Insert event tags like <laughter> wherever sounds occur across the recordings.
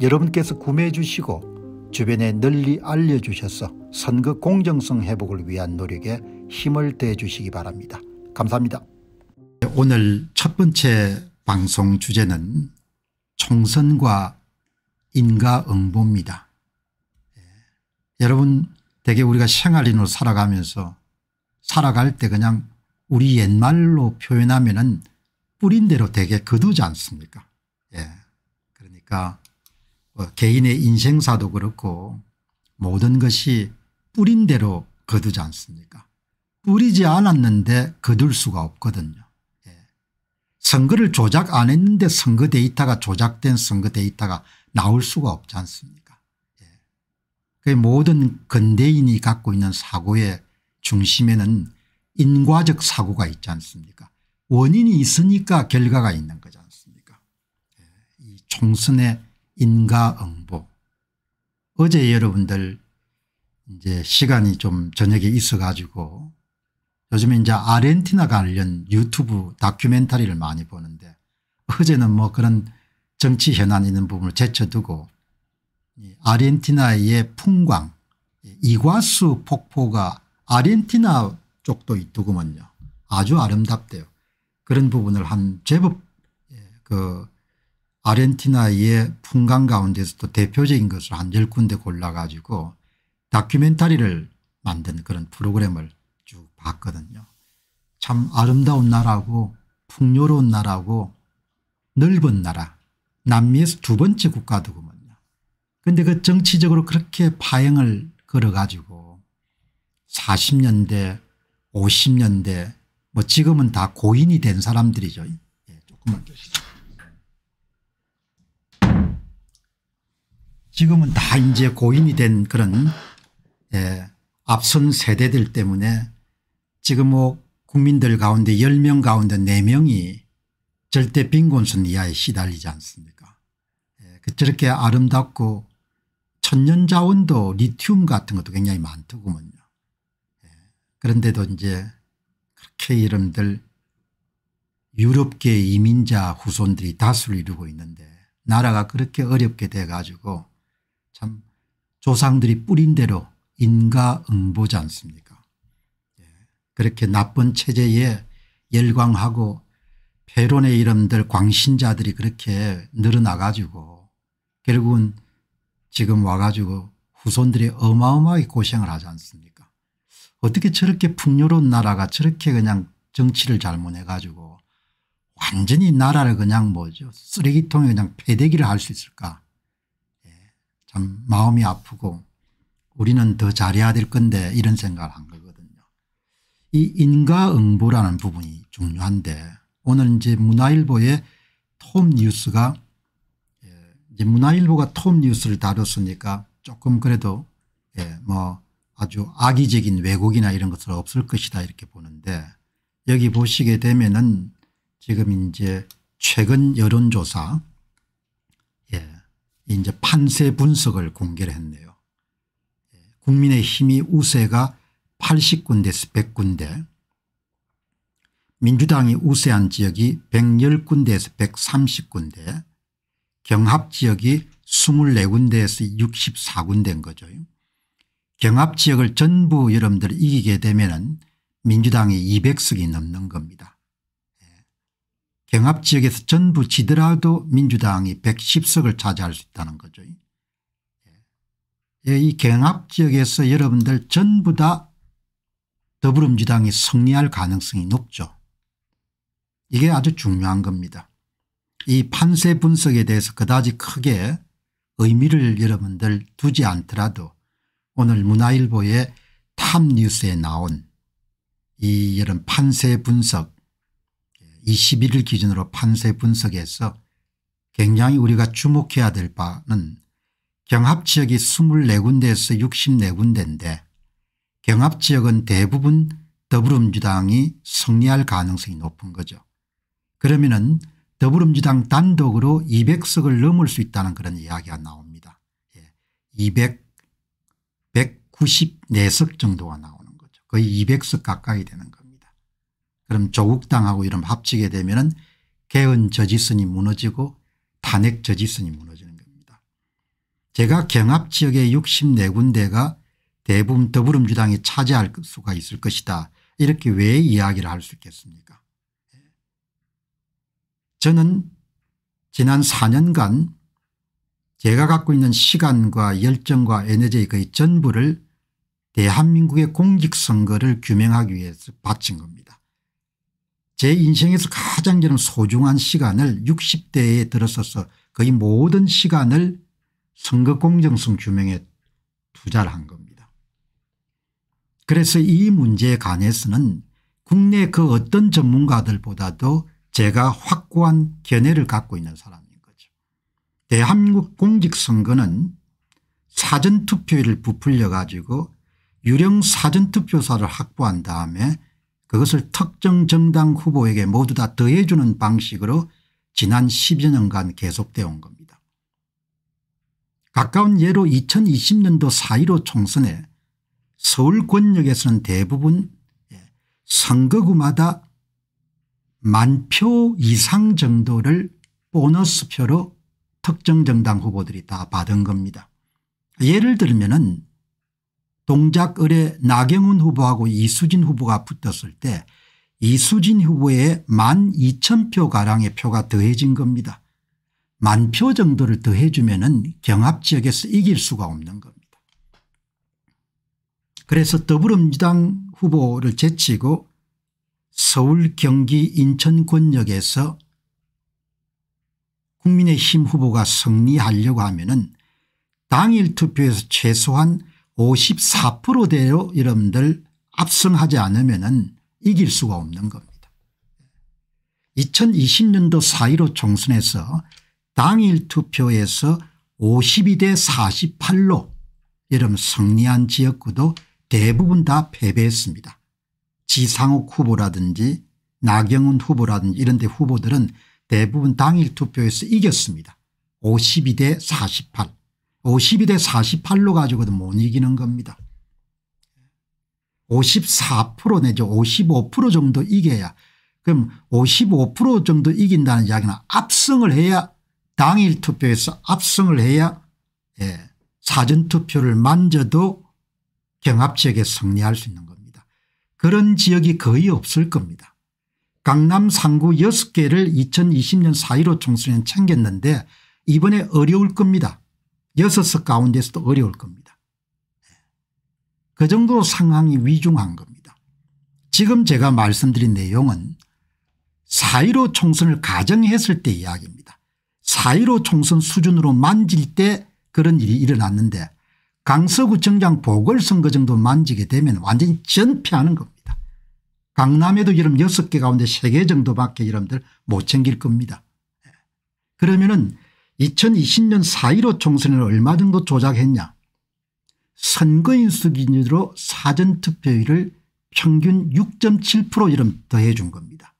여러분께서 구매해 주시고 주변에 널리 알려주셔서 선거 공정성 회복을 위한 노력에 힘을 대 주시기 바랍니다. 감사합니다. 오늘 첫 번째 방송 주제는 총선과 인과응보입니다 예. 여러분 대개 우리가 생활인으로 살아가면서 살아갈 때 그냥 우리 옛말로 표현하면 은 뿌린 대로 되게 거두지 않습니까 예. 그러니까 어, 개인의 인생사도 그렇고 모든 것이 뿌린 대로 거두지 않습니까 뿌리지 않았는데 거둘 수가 없거든요. 예. 선거를 조작 안 했는데 선거 데이터가 조작된 선거 데이터가 나올 수가 없지 않습니까 예. 그 모든 근대인이 갖고 있는 사고의 중심에는 인과적 사고가 있지 않습니까 원인이 있으니까 결과가 있는 거지 않습니까 예. 이 총선의 인가응보. 어제 여러분들 이제 시간이 좀 저녁에 있어 가지고 요즘에 이제 아르헨티나 관련 유튜브 다큐멘터리를 많이 보는데 어제는 뭐 그런 정치 현안 있는 부분을 제쳐두고 아르헨티나의 풍광 이과수 폭포가 아르헨티나 쪽도 있더구먼요. 아주 아름답대요. 그런 부분을 한 제법 예, 그 아르헨티나의 풍광 가운데서도 대표적인 것을 한열군데 골라 가지고 다큐멘터리를 만든 그런 프로그램을 쭉 봤거든요. 참 아름다운 나라고 풍요로운 나라고 넓은 나라 남미에서 두 번째 국가더구먼요. 그런데 그 정치적으로 그렇게 파행을 걸어가지고 40년대 50년대 뭐 지금은 다 고인이 된 사람들이죠. 예, 조금만 계시죠. 지금은 다 이제 고인이 된 그런 예, 앞선 세대들 때문에 지금 뭐 국민들 가운데 10명 가운데 4명이 절대 빈곤순 이하에 시달리지 않습니까 예, 그 저렇게 아름답고 천연자원도 리튬 같은 것도 굉장히 많더구먼요. 예, 그런데도 이제 그렇게 이름들 유럽계 이민자 후손들이 다수를 이루고 있는데 나라가 그렇게 어렵게 돼 가지고 참 조상들이 뿌린 대로 인가응보지 않습니까 예, 그렇게 나쁜 체제에 열광하고 패론의 이름들 광신자들이 그렇게 늘어나가지고 결국은 지금 와가지고 후손들이 어마어마하게 고생을 하지 않습니까 어떻게 저렇게 풍요로운 나라가 저렇게 그냥 정치를 잘못해가지고 완전히 나라를 그냥 뭐죠 쓰레기통에 그냥 패대기를 할 수 있을까 참 음, 마음이 아프고 우리는 더 잘해야 될 건데 이런 생각을 한 거거든요. 이 인과응보라는 부분이 중요한데 오늘 이제 문화일보의 톰 뉴스가 예, 이제 문화일보가 톰 뉴스를 다뤘으니까 조금 그래도 예, 뭐 아주 악의적인 왜곡이나 이런 것은 없을 것이다 이렇게 보는데 여기 보시게 되면은 지금 이제 최근 여론조사 이제 판세 분석을 공개를 했네요. 국민의힘이 우세가 80군데에서 100군데 민주당이 우세한 지역이 110군데에서 130군데 경합지역이 24군데에서 64군데인 거죠. 경합지역을 전부 여러분들 이기게 되면 은 민주당이 200석이 넘는 겁니다. 경합지역에서 전부 지더라도 민주당이 110석을 차지할 수 있다는 거죠. 예, 이 경합지역에서 여러분들 전부 다 더불어민주당이 승리할 가능성이 높죠. 이게 아주 중요한 겁니다. 이 판세 분석에 대해서 그다지 크게 의미를 여러분들 두지 않더라도 오늘 문화일보의 탑뉴스에 나온 이 이런 판세 분석 21일 기준으로 판세 분석에서 굉장히 우리가 주목해야 될 바는 경합지역이 24군데에서 64군데인데 경합지역은 대부분 더불어민주당이 승리할 가능성이 높은 거죠. 그러면은 더불어민주당 단독으로 200석을 넘을 수 있다는 그런 이야기가 나옵니다. 예. 200, 194석 정도가 나오는 거죠. 거의 200석 가까이 되는 거죠. 그럼 조국당하고 이런 합치게 되면은 개헌 저지선이 무너지고 탄핵 저지선이 무너지는 겁니다. 제가 경합 지역의 64군데가 대부분 더불어민주당이 차지할 수가 있을 것이다. 이렇게 왜 이야기를 할 수 있겠습니까 저는 지난 4년간 제가 갖고 있는 시간과 열정과 에너지의 거의 전부를 대한민국의 공직선거를 규명하기 위해서 바친 겁니다. 제 인생에서 가장 저는 소중한 시간을 60대에 들어서서 거의 모든 시간을 선거 공정성 규명에 투자를 한 겁니다. 그래서 이 문제에 관해서는 국내 그 어떤 전문가들보다도 제가 확고한 견해를 갖고 있는 사람인 거죠. 대한민국 공직선거는 사전투표율을 부풀려 가지고 유령 사전투표사를 확보한 다음에 그것을 특정 정당 후보에게 모두 다 더해주는 방식으로 지난 10여 년간 계속되어 온 겁니다. 가까운 예로 2020년도 4.15 총선에 서울 권역에서는 대부분 예, 선거구마다 만 표 이상 정도를 보너스표로 특정 정당 후보들이 다 받은 겁니다. 예를 들면 은 동작을의 나경원 후보하고 이수진 후보가 붙었을 때 이수진 후보에 1만 2천 표가량의 표가 더해진 겁니다. 만 표 정도를 더해주면 은 경합지역에서 이길 수가 없는 겁니다. 그래서 더불어민주당 후보를 제치고 서울 경기 인천 권역에서 국민의힘 후보가 승리하려고 하면 은 당일 투표에서 최소한 54%대로 여러분들 압승하지 않으면 이길 수가 없는 겁니다. 2020년도 4.15 총선에서 당일 투표에서 52대 48로 여러분 승리한 지역구도 대부분 다 패배했습니다. 지상욱 후보라든지 나경원 후보라든지 이런 데 후보들은 대부분 당일 투표에서 이겼습니다. 52대 48. 52대 48로 가지고도 못 이기는 겁니다. 54% 내죠 55% 정도 이겨야 그럼 55% 정도 이긴다는 이야기는 압승을 해야 당일 투표에서 압승을 해야 예, 사전투표를 만져도 경합지역에 승리할 수 있는 겁니다. 그런 지역이 거의 없을 겁니다. 강남 3구 6개를 2020년 4.15 총선에 챙겼는데 이번에 어려울 겁니다. 여섯 석 가운데서도 어려울 겁니다. 그정도 상황이 위중한 겁니다. 지금 제가 말씀드린 내용은 4 1 5 총선을 가정했을 때 이야기입니다. 4 1 5 총선 수준으로 만질 때 그런 일이 일어났는데 강서구청장 보궐선거 정도 만지게 되면 완전히 전폐하는 겁니다. 강남에도 여러분 6개 가운데 3개 정도밖에 여러분들 못 챙길 겁니다. 그러면은 2020년 4.15 총선을 얼마정도 조작했냐 선거인수 기준으로 사전투표율을 평균 6.7% 이름 더해 준 겁니다.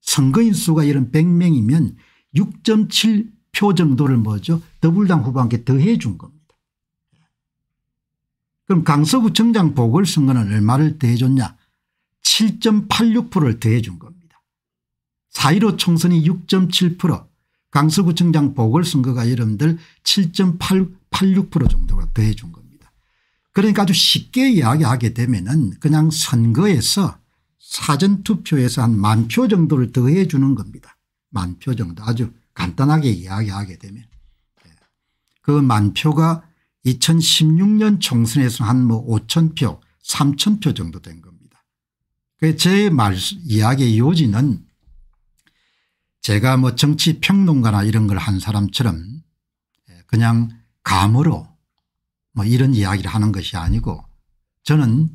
선거인수가 이런 100명이면 6.7표 정도를 뭐죠 더불당 후보한테 더해 준 겁니다. 그럼 강서구청장 보궐선거는 얼마를 더해 줬냐 7.86%를 더해 준 겁니다. 4.15 총선이 6.7% 강서구청장 보궐선거가 여러분들 7.86% 정도가 더해 준 겁니다. 그러니까 아주 쉽게 이야기하게 되면은 그냥 선거에서 사전투표에서 한 만표 정도를 더해 주는 겁니다. 만표 정도 아주 간단하게 이야기하게 되면 예. 그만 표가 2016년 총선에서 한 뭐 5천 표 3천 표 정도 된 겁니다. 그 제 말 이야기의 요지는 제가 뭐 정치 평론가나 이런 걸 한 사람처럼 예, 그냥 감으로 뭐 이런 이야기를 하는 것이 아니고 저는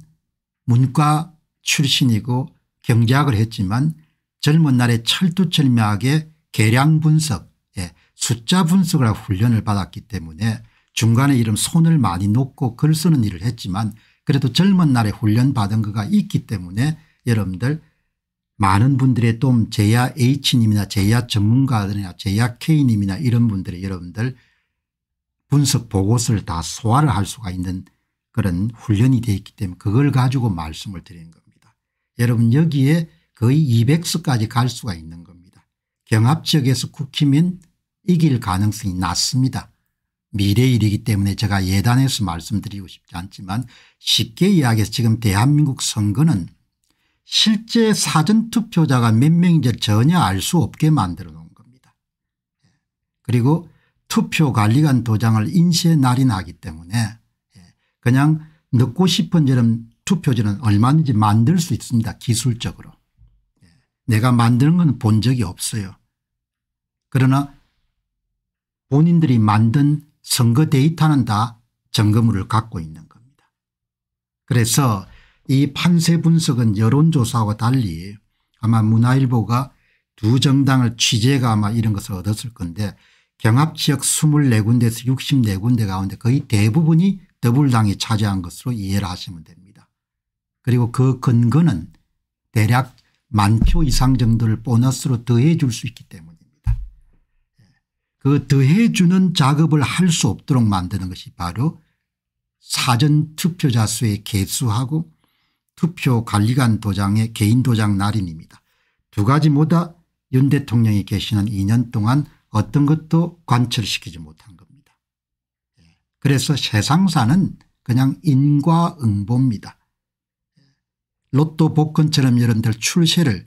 문과 출신이고 경제학을 했지만 젊은 날에 철두철미하게 계량 분석 예, 숫자 분석이라 훈련을 받았기 때문에 중간에 이런 손을 많이 놓고 글 쓰는 일을 했지만 그래도 젊은 날에 훈련받은 거가 있기 때문에 여러분들 많은 분들의 또 제야 H님이나 제야 전문가들이나 제야 K님이나 이런 분들이 여러분들 분석 보고서를 다 소화를 할 수가 있는 그런 훈련이 되어 있기 때문에 그걸 가지고 말씀을 드리는 겁니다. 여러분 여기에 거의 200석까지 갈 수가 있는 겁니다. 경합 지역에서 국힘면 이길 가능성이 낮습니다. 미래 일이기 때문에 제가 예단해서 말씀드리고 싶지 않지만 쉽게 이야기해서 지금 대한민국 선거는 실제 사전투표자가 몇 명인지 전혀 알 수 없게 만들어 놓은 겁니다. 그리고 투표관리관 도장을 인쇄 날인하기 때문에 예, 그냥 넣고 싶은 저런 투표지는 얼마든지 만들 수 있습니다 기술적으로. 예, 내가 만드는 건 본 적이 없어요. 그러나 본인들이 만든 선거 데이터는 다 점검을 갖고 있는 겁니다. 그래서 이 판세 분석은 여론조사와 달리 아마 문화일보가 두 정당을 취재가 아마 이런 것을 얻었을 건데 경합지역 24군데에서 64군데 가운데 거의 대부분이 더불당이 차지한 것으로 이해를 하시면 됩니다. 그리고 그 근거는 대략 만표 이상 정도를 보너스로 더해 줄 수 있기 때문입니다. 그 더해 주는 작업을 할 수 없도록 만드는 것이 바로 사전투표자 수의 개수하고 투표관리관 도장의 개인 도장 날인입니다. 두 가지 모두 윤 대통령이 계시는 2년 동안 어떤 것도 관철시키지 못한 겁니다. 예. 그래서 세상사는 그냥 인과응보입니다. 예. 로또 복권처럼 여러분들 출세를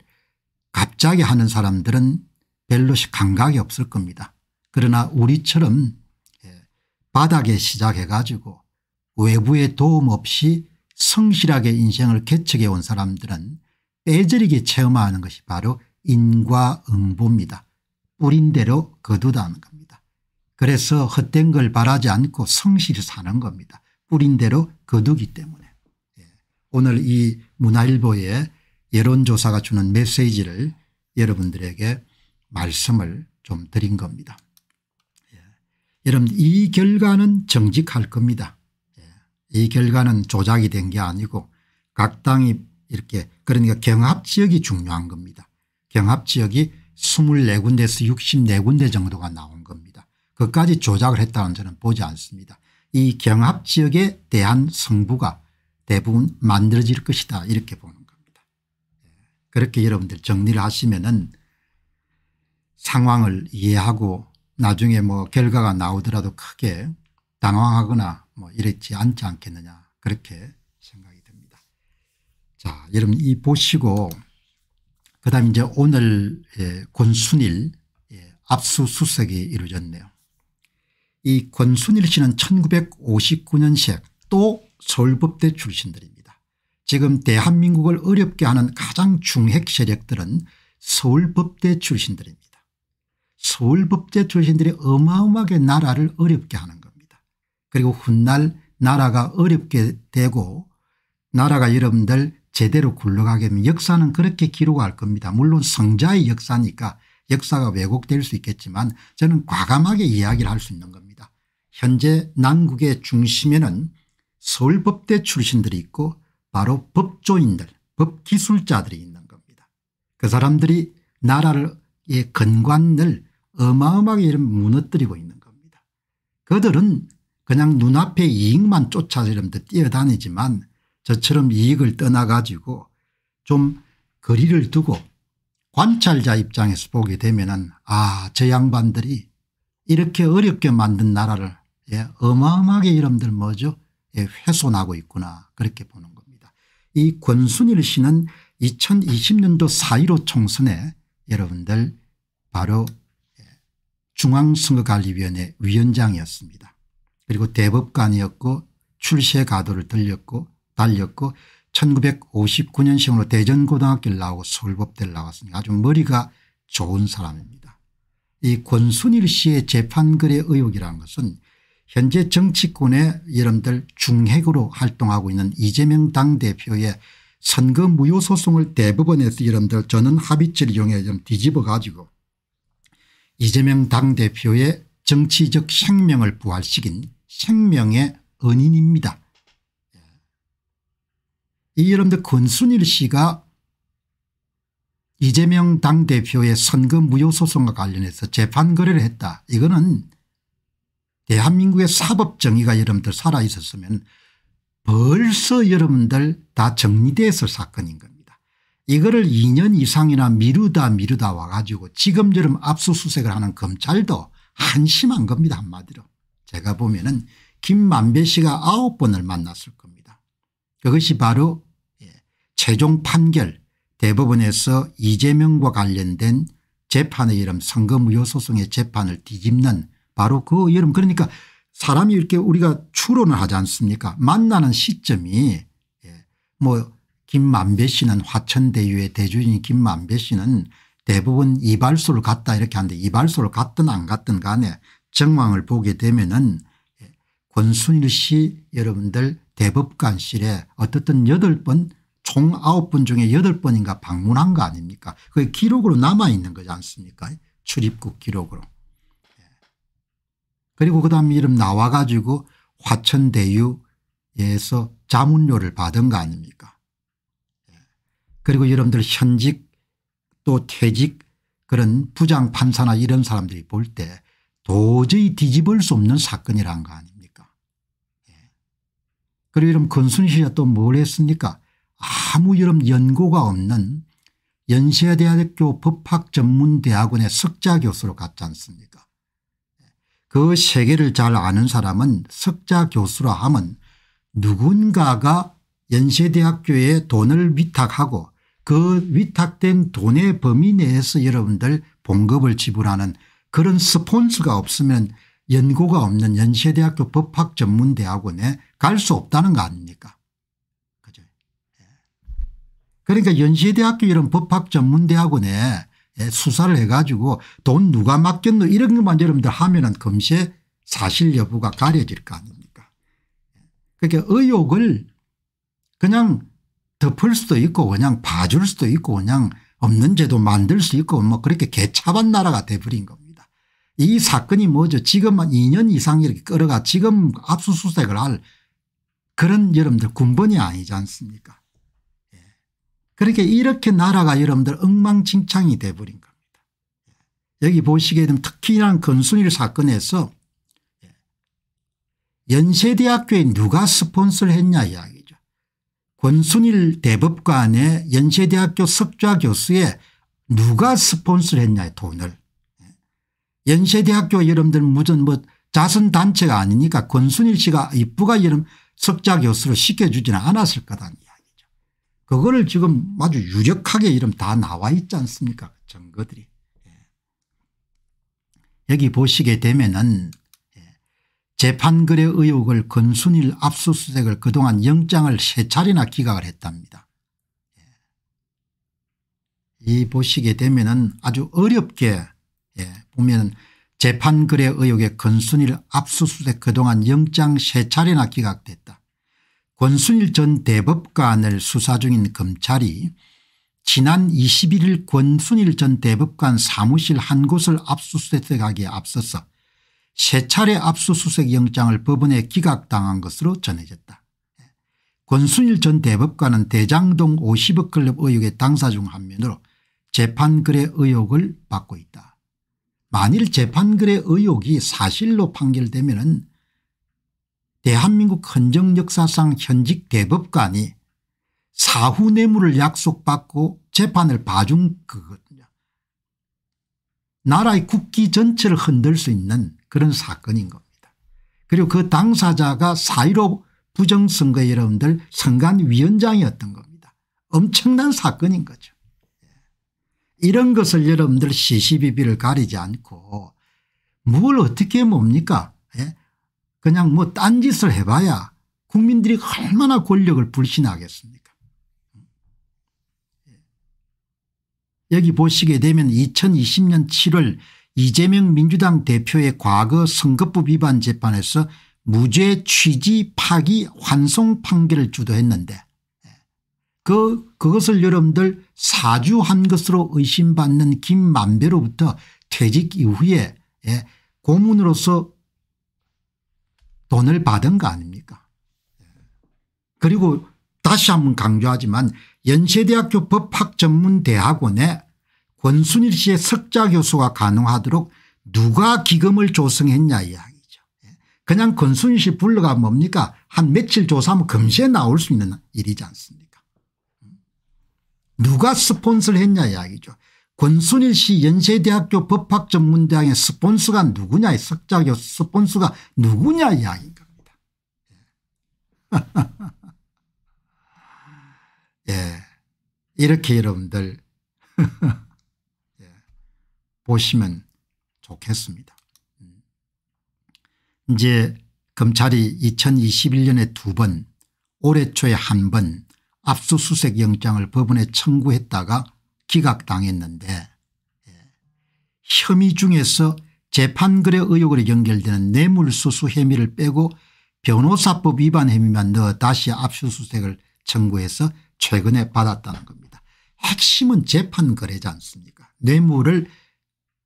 갑자기 하는 사람들은 별로 감각이 없을 겁니다. 그러나 우리처럼 예, 바닥에 시작해 가지고 외부의 도움 없이 성실하게 인생을 개척해 온 사람들은 애절하게 체험하는 것이 바로 인과응보입니다. 뿌린 대로 거두다는 겁니다. 그래서 헛된 걸 바라지 않고 성실히 사는 겁니다. 뿌린 대로 거두기 때문에. 예. 오늘 이 문화일보의 여론조사가 주는 메시지를 여러분들에게 말씀을 좀 드린 겁니다. 예. 여러분 이 결과는 정직할 겁니다. 이 결과는 조작이 된 게 아니고 각 당이 이렇게 그러니까 경합지역이 중요한 겁니다. 경합지역이 24군데에서 64군데 정도가 나온 겁니다. 그까지 조작을 했다는 저는 보지 않습니다. 이 경합지역에 대한 승부가 대부분 만들어질 것이다 이렇게 보는 겁니다. 예, 그렇게 여러분들 정리를 하시면 은 상황을 이해하고 나중에 뭐 결과가 나오더라도 크게 당황하거나 뭐 이랬지 않지 않겠느냐 그렇게 생각이 듭니다. 자 여러분 이 보시고 그 다음 이제 오늘 권순일 예, 압수수색이 이루어졌네요. 이 권순일 씨는 1959년식 또 서울법대 출신들입니다. 지금 대한민국을 어렵게 하는 가장 중핵 세력들은 서울법대 출신들입니다. 서울법대 출신들이 어마어마하게 나라를 어렵게 하는 거 그리고 훗날 나라가 어렵게 되고 나라가 여러분들 제대로 굴러가게 되면 역사는 그렇게 기록할 겁니다. 물론 성자의 역사니까 역사가 왜곡될 수 있겠지만 저는 과감하게 이야기를 할 수 있는 겁니다. 현재 난국의 중심에는 서울법대 출신들이 있고 바로 법조인들 법기술자들이 있는 겁니다. 그 사람들이 나라의 근관을 어마어마하게 무너뜨리고 있는 겁니다. 그들은 그냥 눈앞에 이익만 쫓아내려면 뛰어다니지만 저처럼 이익을 떠나가지고 좀 거리를 두고 관찰자 입장에서 보게 되면 아저 양반들이 이렇게 어렵게 만든 나라를 예, 어마어마하게 이름들 뭐죠 예, 훼손하고 있구나 그렇게 보는 겁니다. 이 권순일 씨는 2020년도 4.15 총선에 여러분들 바로 예, 중앙선거관리위원회 위원장이었습니다. 그리고 대법관이었고 출세 가도를 들렸고 달렸고 1959년생으로 대전고등학교를 나오고 서울법대를 나왔습니다 아주 머리가 좋은 사람입니다. 이 권순일 씨의 재판글의 의혹이라는 것은 현재 정치권의 여러분들 중핵으로 활동하고 있는 이재명 당대표의 선거 무효 소송을 대법원에서 여러분들 저는 합의체를 이용해 좀 뒤집어 가지고 이재명 당대표의 정치적 생명을 부활시킨 생명의 은인입니다. 예. 이 여러분들 권순일 씨가 이재명 당대표의 선거 무효소송과 관련해서 재판거래를 했다. 이거는 대한민국의 사법정의가 여러분들 살아있었으면 벌써 여러분들 다 정리돼서 사건인 겁니다. 이거를 2년 이상이나 미루다 미루다 와가지고 지금처럼 압수수색을 하는 검찰도 한심한 겁니다 한마디로. 제가 보면은 김만배 씨가 아홉 번을 만났을 겁니다. 그것이 바로 예, 최종 판결 대법원에서 이재명과 관련된 재판의 이름 선거무효 소송의 재판을 뒤집는 바로 그 이름 그러니까 사람이 이렇게 우리가 추론을 하지 않습니까 만나는 시점이 예, 뭐 김만배 씨는 화천대유의 대주인 김만배 씨는 대부분 이발소를 갔다 이렇게 하는데 이발소를 갔든 안 갔든 간에 정황을 보게 되면은 권순일 씨 여러분들 대법관실에 어떻든 8번총9번 중에 8 번인가 방문한 거 아닙니까 그게 기록으로 남아있는 거지 않습니까 출입국 기록으로. 예. 그리고 그 다음에 이름 나와 가지고 화천대유에서 자문료를 받은 거 아닙니까 예. 그리고 여러분들 현직 또 퇴직 그런 부장판사나 이런 사람들이 볼때 도저히 뒤집을 수 없는 사건이란 거 아닙니까 예. 그리고 이런 건순 씨가 또 뭘 했습니까 아무 이런 연고가 없는 연세대학교 법학전문대학원의 석자교수로 갔지 않습니까 예. 그 세계를 잘 아는 사람은 석자교수라 하면 누군가가 연세대학교에 돈을 위탁하고 그 위탁된 돈의 범위 내에서 여러분들 봉급을 지불하는 그런 스폰스가 없으면 연구가 없는 연세대학교 법학전문대학원에 갈 수 없다는 거 아닙니까 그죠 예. 그러니까 연세대학교 이런 법학전문대학원에 예, 수사를 해가지고 돈 누가 맡겼노 이런 것만 여러분들 하면은 금세 사실 여부가 가려질 거 아닙니까 예. 그러니까 의혹을 그냥 덮을 수도 있고 그냥 봐줄 수도 있고 그냥 없는 제도 만들 수 있고 뭐 그렇게 개차반 나라가 돼버린 겁니다. 이 사건이 뭐죠 지금 2년 이상 이렇게 끌어가 지금 압수수색을 할 그런 여러분들 군번이 아니지 않습니까 예. 그렇게 이렇게 나라가 여러분들 엉망진창이 돼버린 겁니다. 예. 여기 보시게 되면 특히나 건순일 사건에서 예. 연세대학교에 누가 스폰서를 했냐 이야기죠. 권순일 대법관의 연세대학교 석좌 교수에 누가 스폰서를 했냐 돈을. 연세대학교 여러분들 무슨 뭐 자선단체가 아니니까 권순일 씨가 이쁘가 이름 석자 교수로 시켜주지는 않았을 거다는 이야기죠. 그거를 지금 아주 유력하게 이름 다 나와 있지 않습니까 증거들이. 그 예. 여기 보시게 되면은 예. 재판거래 의혹을 건순일 압수수색을 그동안 영장을 세 차례나 기각을 했답니다. 예. 이 보시게 되면 은 아주 어렵게 예. 보면 재판글의 의혹에 권순일 압수수색 그동안 영장 3 차례나 기각됐다. 권순일 전 대법관을 수사 중인 검찰이 지난 21일 권순일 전 대법관 사무실 한 곳을 압수수색하기에 앞서서 3 차례 압수수색 영장을 법원에 기각당한 것으로 전해졌다. 권순일 전 대법관은 대장동 50억 클럽 의혹의 당사 중 한 면으로 재판글의 의혹을 받고 있다. 만일 재판글의 의혹이 사실로 판결되면 대한민국 헌정 역사상 현직 대법관이 사후 뇌물을 약속받고 재판을 봐준 거거든요 나라의 국기 전체를 흔들 수 있는 그런 사건인 겁니다. 그리고 그 당사자가 사의로 부정선거 여러분들 선관위원장이었던 겁니다. 엄청난 사건인 거죠. 이런 것을 여러분들 시시비비를 가리지 않고 뭘 어떻게 뭡니까 예? 그냥 뭐 딴짓을 해봐야 국민들이 얼마나 권력을 불신하겠습니까 예. 여기 보시게 되면 2020년 7월 이재명 민주당 대표의 과거 선거법 위반 재판에서 무죄 취지 파기 환송 판결을 주도했는데 그 그것을 여러분들 사주한 것으로 의심받는 김만배로부터 퇴직 이후에 예, 고문으로서 돈을 받은 거 아닙니까 예. 그리고 다시 한번 강조하지만 연세대학교 법학전문대학원에 권순일 씨의 석자 교수가 가능하도록 누가 기금을 조성했냐 이야기죠. 예. 그냥 권순일 씨 불러가 뭡니까 한 며칠 조사하면 금세 나올 수 있는 일이지 않습니까 누가 스폰서를 했냐 이야기죠. 권순일 씨 연세대학교 법학전문대학의 스폰서가 누구냐 석자교 스폰서가 누구냐 이야기인 겁니다. 예. <laughs> 예. 이렇게 여러분들 <laughs> 예. 보시면 좋겠습니다. 음. 이제 검찰이 2021년에 두 번, 올해 초에 한 번, 압수수색 영장을 법원에 청구했다가 기각당했는데 예, 혐의 중에서 재판거래 의혹으로 연결되는 뇌물수수 혐의를 빼고 변호사법 위반 혐의만 넣어 다시 압수수색을 청구해서 최근에 받았다는 겁니다. 핵심은 재판거래지 않습니까 뇌물을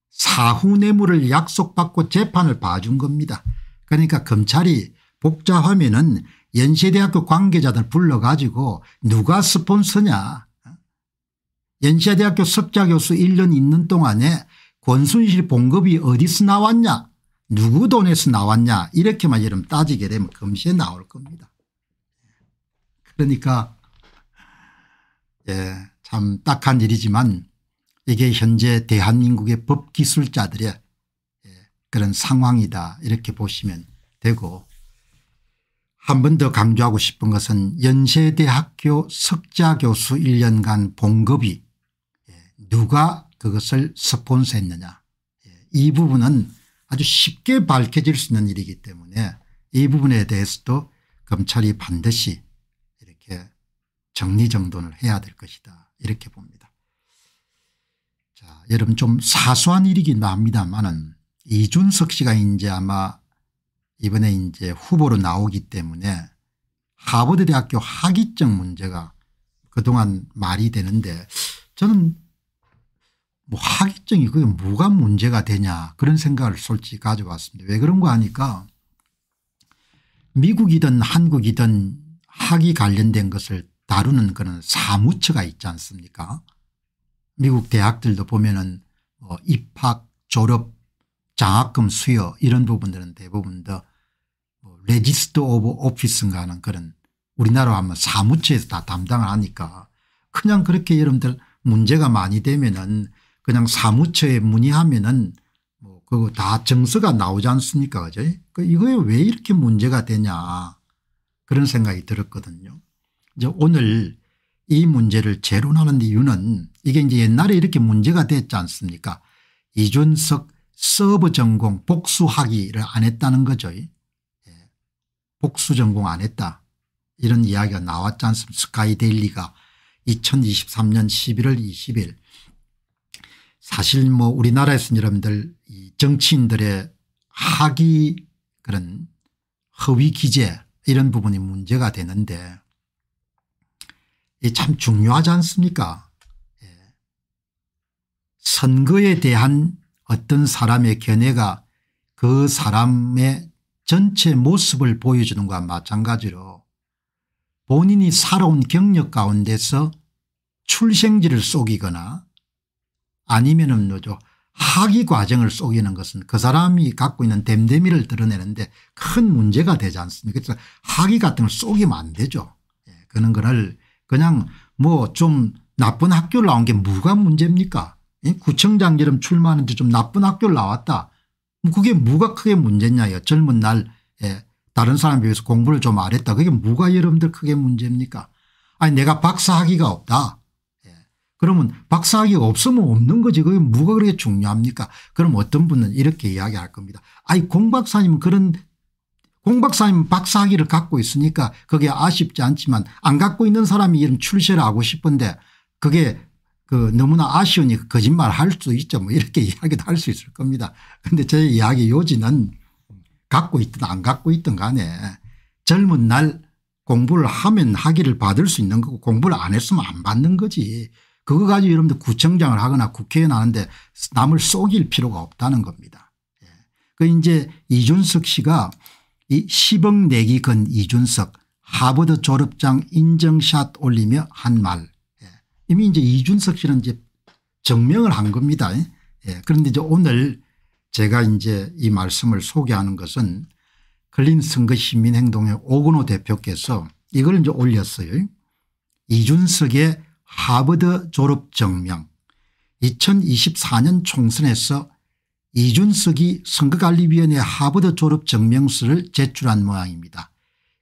사후 뇌물을 약속받고 재판을 봐준 겁니다. 그러니까 검찰이 복잡하면 은 연세대학교 관계자들 불러가지고 누가 스폰서냐 연세대학교 석자교수 1년 있는 동안에 권순실 봉급이 어디서 나왔냐 누구 돈에서 나왔냐 이렇게만 여러분 따지게 되면 금시에 나올 겁니다. 그러니까 예, 참 딱한 일이지만 이게 현재 대한민국의 법기술자들의 예, 그런 상황이다 이렇게 보시면 되고 한번더 강조하고 싶은 것은 연세대학교 석자 교수 1년간 봉급이 예, 누가 그것을 스폰서했느냐 예, 이 부분은 아주 쉽게 밝혀질 수 있는 일이기 때문에 이 부분에 대해서도 검찰이 반드시 이렇게 정리정돈을 해야 될 것이다 이렇게 봅니다. 자 여러분 좀 사소한 일이긴 합니다만은 이준석 씨가 이제 아마 이번에 이제 후보로 나오기 때문에 하버드 대학교 학위증 문제가 그동안 말이 되는데 저는 뭐 학위증이 그게 뭐가 문제가 되냐 그런 생각을 솔직히 가져왔습니다. 왜 그런 거 하니까 미국이든 한국이든 학위 관련된 것을 다루는 그런 사무처가 있지 않습니까 미국 대학들도 보면은 뭐 입학 졸업 장학금 수여 이런 부분들은 대부분 더 레지스트 오브 오피스인가 하는 그런 우리나라 하면 사무처에서 다 담당을 하니까 그냥 그렇게 여러분들 문제가 많이 되면은 그냥 사무처에 문의하면은 뭐 그거 다 정서가 나오지 않습니까 그죠 그 이거에 왜 이렇게 문제가 되냐 그런 생각이 들었거든요. 이제 오늘 이 문제를 재론하는 이유는 이게 이제 옛날에 이렇게 문제가 됐지 않습니까 이준석 서브 전공 복수하기를 안 했다는 거죠. 복수 전공 안 했다. 이런 이야기가 나왔지 않습니까 스카이데일리가 2023년 11월 20일 사실 뭐 우리나라에서는 여러분들 이 정치인들의 학위 그런 허위 기재 이런 부분이 문제가 되는데 참 중요하지 않습니까 예. 선거에 대한 어떤 사람의 견해가 그 사람의 전체 모습을 보여주는 것과 마찬가지로 본인이 살아온 경력 가운데서 출생지를 속이거나 아니면 은 뭐죠 학위 과정을 속이는 것은 그 사람이 갖고 있는 댐데미를 드러내는데 큰 문제가 되지 않습니까 그래서 학위 같은 걸 속이면 안 되죠. 예, 그런 거를 그냥 뭐 좀 나쁜 학교를 나온 게 뭐가 문제입니까 구청장처럼 출마하는데 좀 나쁜 학교를 나왔다 뭐 그게 뭐가 크게 문제냐 젊은 날 예. 다른 사람 비해서 공부를 좀 안 했다. 그게 뭐가 여러분들 크게 문제입니까 아니 내가 박사학위가 없다. 예. 그러면 박사학위가 없으면 없는 거지 그게 뭐가 그렇게 중요합니까 그럼 어떤 분은 이렇게 이야기할 겁니다. 아니 공박사님은 그런 공박사님은 박사학위를 갖고 있으니까 그게 아쉽지 않지만 안 갖고 있는 사람이 이런 출세를 하고 싶은데 그게 그 너무나 아쉬우니 거짓말 할 수 있죠. 뭐 이렇게 <laughs> 이야기도 할 수 있을 겁니다. 그런데 제 이야기 요지는 갖고 있든 안 갖고 있든 간에 젊은 날 공부를 하면 학위를 받을 수 있는 거고 공부를 안 했으면 안 받는 거지. 그거 가지고 여러분들 구청장을 하거나 국회에 나는데 남을 속일 필요가 없다는 겁니다. 예. 그 이제 이준석 씨가 이 10억 내기 건 이준석 하버드 졸업장 인증샷 올리며 한말 이미 이제 이준석 씨는 이제 증명을 한 겁니다. 예. 그런데 이제 오늘 제가 이제 이 말씀을 소개하는 것은 클린 선거 시민행동의 오근호 대표께서 이걸 이제 올렸어요. 이준석의 하버드 졸업 증명 2024년 총선에서 이준석이 선거관리위원회 하버드 졸업 증명서를 제출한 모양입니다.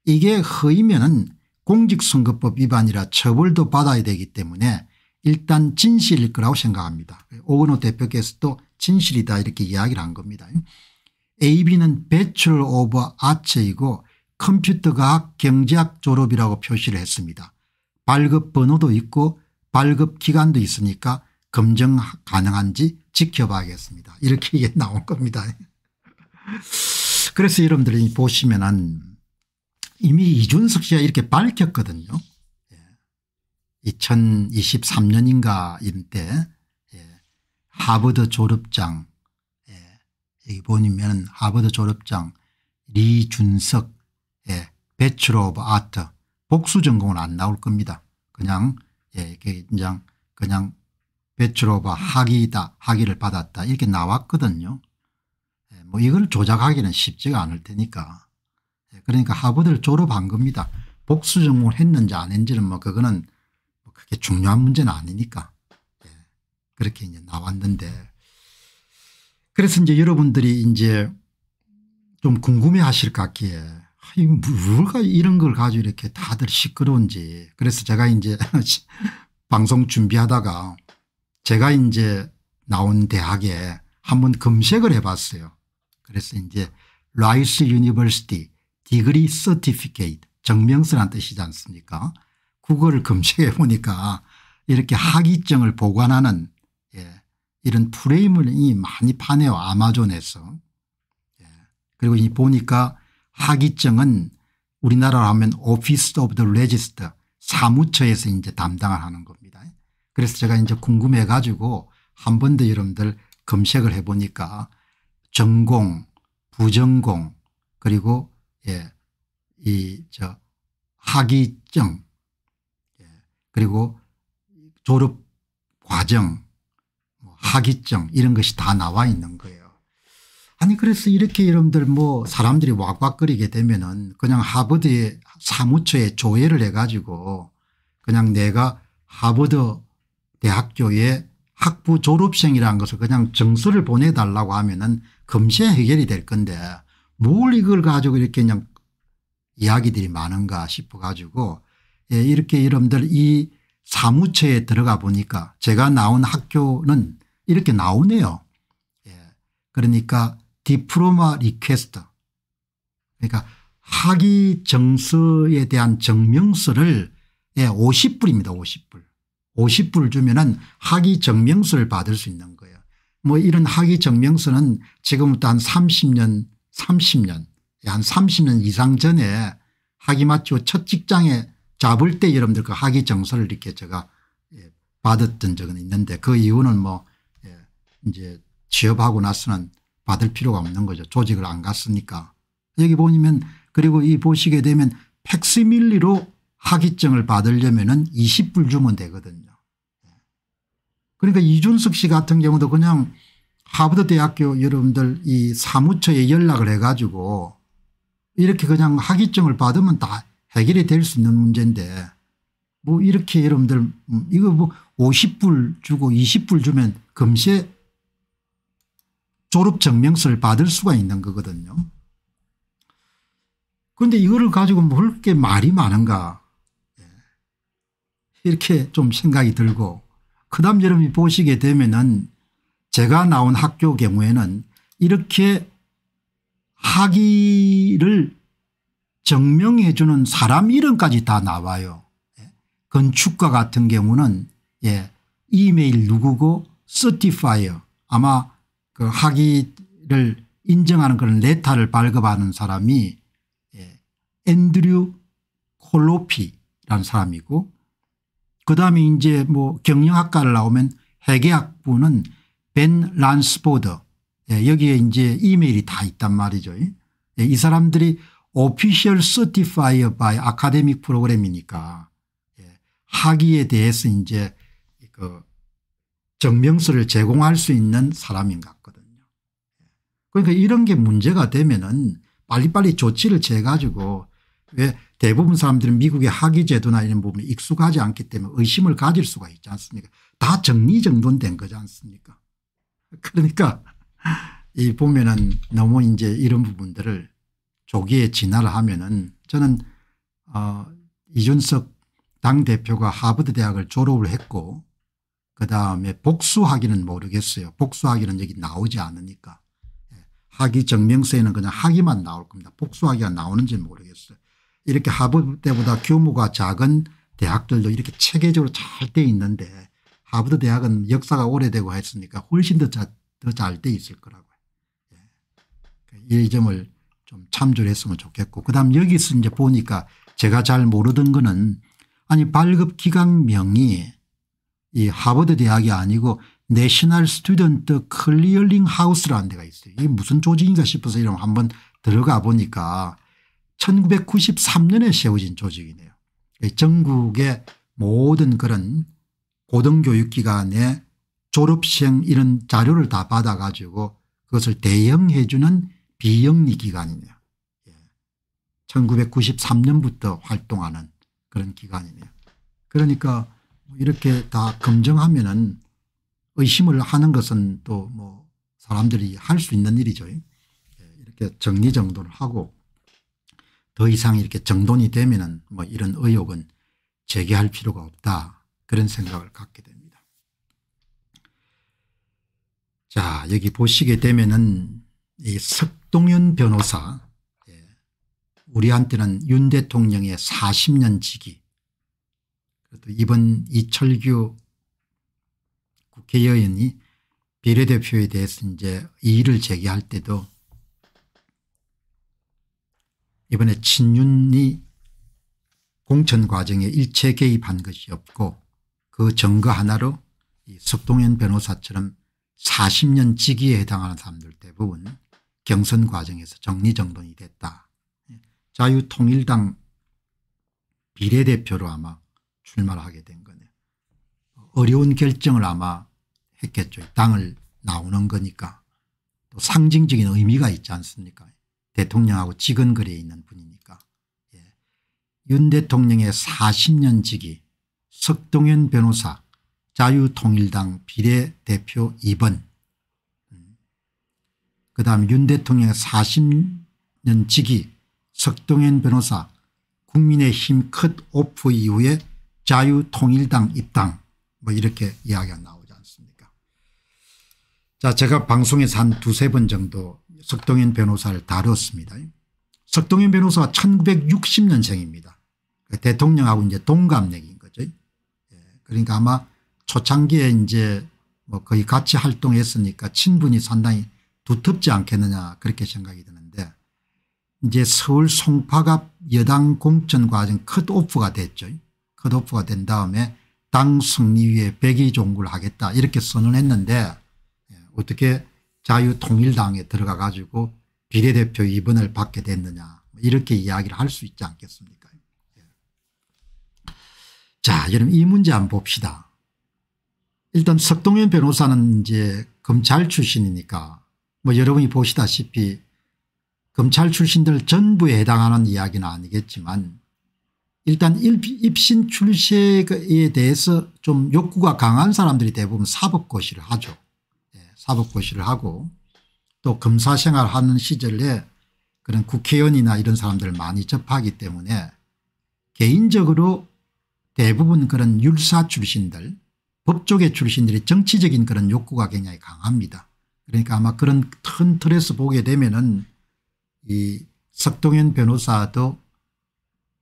이게 허위면은 공직선거법 위반이라 처벌도 받아야 되기 때문에 일단 진실일 거라고 생각합니다. 오건호 대표께서도 진실이다 이렇게 이야기를 한 겁니다. AB는 배출 오버 아체이고 컴퓨터과학 경제학 졸업이라고 표시를 했습니다. 발급 번호도 있고 발급 기간도 있으니까 검증 가능한지 지켜봐야겠습니다. 이렇게 나온 겁니다. 그래서 여러분들이 보시면은 이미 이준석 씨가 이렇게 밝혔거든요. 2023년인가 예. 이때 예. 하버드 졸업장 예. 여기 보면 하버드 졸업장 리준석 배추러 오브 아트 복수 전공은 안 나올 겁니다. 그냥 그냥 그냥 배추러 오브 학위다 학위를 받았다 이렇게 나왔거든요. 뭐 이걸 조작하기는 쉽지가 않을 테니까. 예, 그러니까 하버드를 졸업한 겁니다. 복수 전공을 했는지 안 했는지는 뭐 그거는 뭐 그게 중요한 문제는 아니니까 예, 그렇게 이제 나왔는데 그래서 이제 여러분들이 이제 좀 궁금해 하실 것 같기에 아, 이 뭘가 뭐 이런 걸 가지고 이렇게 다들 시끄러운지 그래서 제가 이제 <laughs> 방송 준비하다가 제가 이제 나온 대학에 한번 검색을 해봤어요. 그래서 이제 라이스 유니버시티 디그리 서티피케이트 증명서란 뜻이지 않습니까 국어를 검색해 보니까 이렇게 학위증을 보관하는 예, 이런 프레임이 많이 파네요 아마존에서 예, 그리고 이 보니까 학위증은 우리나라로 하면 오피스 오브 더 레지스터 사무처에서 이제 담당을 하는 겁니다 그래서 제가 이제 궁금해 가지고 한 번 더 여러분들 검색을 해 보니까 전공 부전공 그리고 예. 이, 저, 학위증, 예. 그리고 졸업 과정, 뭐 학위증 이런 것이 다 나와 있는 거예요. 아니 그래서 이렇게 여러분들 뭐 사람들이 왁왁거리게 되면은 그냥 하버드의 사무처에 조회를 해가지고 그냥 내가 하버드 대학교의 학부 졸업생이라는 것을 그냥 증서를 보내달라고 하면은 금세 해결이 될 건데 뭘 이걸 가지고 이렇게 그냥 이야기들이 많은가 싶어 가지고 예, 이렇게 여러분들 이 사무처에 들어가 보니까 제가 나온 학교는 이렇게 나오네요. 예, 그러니까 디프로마 리퀘스트 그러니까 학위 정서에 대한 증명서를 예, 50불입니다. 50불. 50불 주면은 학위 증명서를 받을 수 있는 거예요. 뭐 이런 학위 증명서는 지금부터 한 30년 30년 한 30년 이상 전에 학위마고첫 직장에 잡을 때 여러분들 그 학위 정서를 이렇게 제가 예, 받았던 적은 있는데 그 이유는 뭐 예, 이제 취업하고 나서는 받을 필요가 없는 거죠. 조직을 안 갔으니까. 여기 보면 시 그리고 이 보시게 되면 팩스밀리로 학위증을 받으려면 은 20불 주면 되거든요. 예. 그러니까 이준석 씨 같은 경우도 그냥 하버드 대학교 여러분들 이 사무처에 연락을 해 가지고 이렇게 그냥 학위증을 받으면 다 해결이 될 수 있는 문제인데 뭐 이렇게 여러분들 음, 이거 뭐 50불 주고 20불 주면 금세 졸업증명서를 받을 수가 있는 거거든요. 그런데 이거를 가지고 뭘 뭐 그렇게 말이 많은가 예. 이렇게 좀 생각이 들고 그다음 여러분이 보시게 되면은 제가 나온 학교 경우에는 이렇게 학위를 증명해 주는 사람 이름까지 다 나와요. 예. 건축과 같은 경우는 예, 이메일 누구고 서티파이어 아마 그 학위를 인정하는 그런 레타를 발급하는 사람이 예, 앤드류 콜로피라는 사람이고 그다음에 이제 뭐 경영학과를 나오면 회계학부는 벤란스보드 예, 여기에 이제 이메일이 다 있단 말이죠. 예, 이 사람들이 Official Certifier b 이니까 예, 학위에 대해서 이제 그 증명서를 제공할 수 있는 사람인 것 같거든요. 예, 그러니까 이런 게 문제가 되면은 빨리빨리 조치를 재가지고 왜 대부분 사람들은 미국의 학위제도나 이런 부분에 익숙하지 않기 때문에 의심을 가질 수가 있지 않습니까 다 정리정돈된 거지 않습니까 그러니까 이 보면은 너무 이제 이런 부분들을 조기에 진화를 하면은 저는 어 이준석 당대표가 하버드 대학을 졸업을 했고 그다음에 복수하기는 모르겠어요. 복수하기는 여기 나오지 않으니까. 예, 학위 증명서에는 그냥 학위만 나올 겁니다. 복수하기가 나오는지는 모르겠어요. 이렇게 하버드 때보다 규모가 작은 대학들도 이렇게 체계적으로 잘 돼 있는데 하버드 대학은 역사가 오래되고 했으니까 훨씬 더잘돼 있을 거라고요. 예. 그러니까 이 점을 좀 참조를 했으면 좋겠고 그다음 여기서 이제 보니까 제가 잘 모르던 거는 아니 발급 기관명이 이 하버드 대학이 아니고 내셔널 스튜던트 클리어링 하우스라는 데가 있어요. 이게 무슨 조직인가 싶어서 이런 한번 들어가 보니까 1993년에 세워진 조직이네요. 전국의 모든 그런 고등교육기관에 졸업생 이런 자료를 다 받아가지고 그것을 대응해 주는 비영리 기관이네요. 예. 1993년부터 활동하는 그런 기관이네요. 그러니까 뭐 이렇게 다 검증하면 은 의심을 하는 것은 또 뭐 사람들이 할 수 있는 일이죠. 예. 이렇게 정리정돈을 하고 더 이상 이렇게 정돈이 되면 은뭐 이런 의혹은 제기할 필요가 없다 그런 생각을 갖게 됩니다. 자 여기 보시게 되면은 이 석동윤 변호사 예, 우리한테는 윤 대통령의 40년 지기 그래도 이번 이철규 국회의원이 비례대표에 대해서 이제 이의를 제기할 때도 이번에 친윤이 공천 과정에 일체 개입한 것이 없고 그 증거 하나로 이 석동현 변호사처럼 40년 지기에 해당하는 사람들 대부분 경선 과정에서 정리정돈이 됐다. 자유통일당 비례대표로 아마 출마를 하게 된 거네요. 어려운 결정을 아마 했겠죠. 당을 나오는 거니까. 또 상징적인 의미가 있지 않습니까 대통령하고 직언거리에 있는 분이니까. 예. 윤 대통령의 40년 지기 석동현 변호사 자유통일당 비례대표 2번 그 다음 윤 대통령의 40년 지기 석동현 변호사 국민의힘 컷오프 이후에 자유통일당 입당 뭐 이렇게 이야기가 나오지 않습니까 자 제가 방송에서 한 두세 번 정도 석동현 변호사를 다뤘습니다 석동현 변호사가 1960년생입니다 대통령하고 이제 동갑내기 그러니까 아마 초창기에 이제 뭐 거의 같이 활동했으니까 친분이 상당히 두텁지 않겠느냐 그렇게 생각이 드는데 이제 서울 송파갑 여당 공천 과정 컷오프가 됐죠. 컷오프가 된 다음에 당 승리위에 백의 종구를 하겠다 이렇게 선언했는데 예, 어떻게 자유통일당에 들어가 가지고 비례대표 입원을 받게 됐느냐 뭐 이렇게 이야기를 할 수 있지 않겠습니까 자, 여러분 이 문제 안 봅시다. 일단 석동현 변호사는 이제 검찰 출신이니까 뭐 여러분이 보시다시피 검찰 출신들 전부에 해당하는 이야기는 아니겠지만 일단 입신 출세에 대해서 좀 욕구가 강한 사람들이 대부분 사법고시를 하죠. 네, 사법고시를 하고 또 검사 생활하는 시절에 그런 국회의원이나 이런 사람들을 많이 접하기 때문에 개인적으로 대부분 그런 율사 출신들 법조계 출신들이 정치적인 그런 욕구가 굉장히 강합니다. 그러니까 아마 그런 큰 틀에서 보게 되면은 이 석동현 변호사도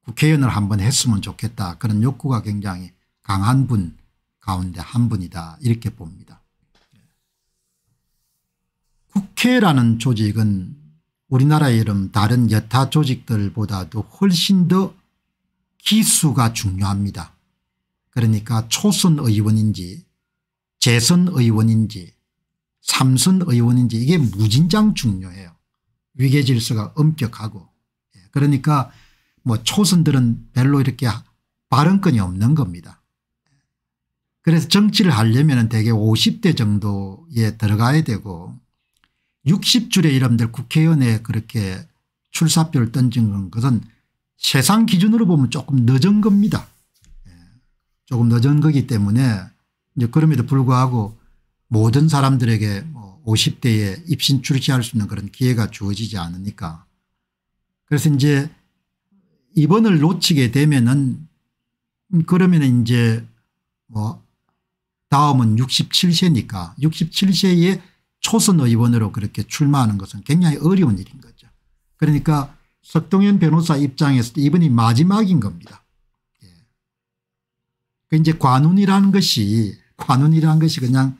국회의원을 한번 했으면 좋겠다 그런 욕구가 굉장히 강한 분 가운데 한 분이다 이렇게 봅니다. 국회라는 조직은 우리나라의 이름 다른 여타 조직들보다도 훨씬 더 기수가 중요합니다. 그러니까 초선 의원인지 재선 의원인지 삼선 의원인지 이게 무진장 중요해요. 위계질서가 엄격하고 예, 그러니까 뭐 초선들은 별로 이렇게 발언권이 없는 겁니다. 그래서 정치를 하려면 대개 50대 정도에 들어가야 되고 60줄의 이름들 국회의원에 그렇게 출사표를 던진 것은 세상 기준으로 보면 조금 늦은 겁니다. 예. 조금 늦은 거기 때문에 이제 그럼에도 불구하고 모든 사람들에게 뭐 50대에 입신 출시할 수 있는 그런 기회가 주어지지 않으니까 그래서 이제 입원을 놓치게 되면은 그러면 이제 뭐 다음은 67세니까 67세에 초선 의원으로 그렇게 출마하는 것은 굉장히 어려운 일인 거죠. 그러니까 석동현 변호사 입장에서 도 이번이 마지막인 겁니다. 예. 그 이제 관운이라는 것이 관운이라는 것이 그냥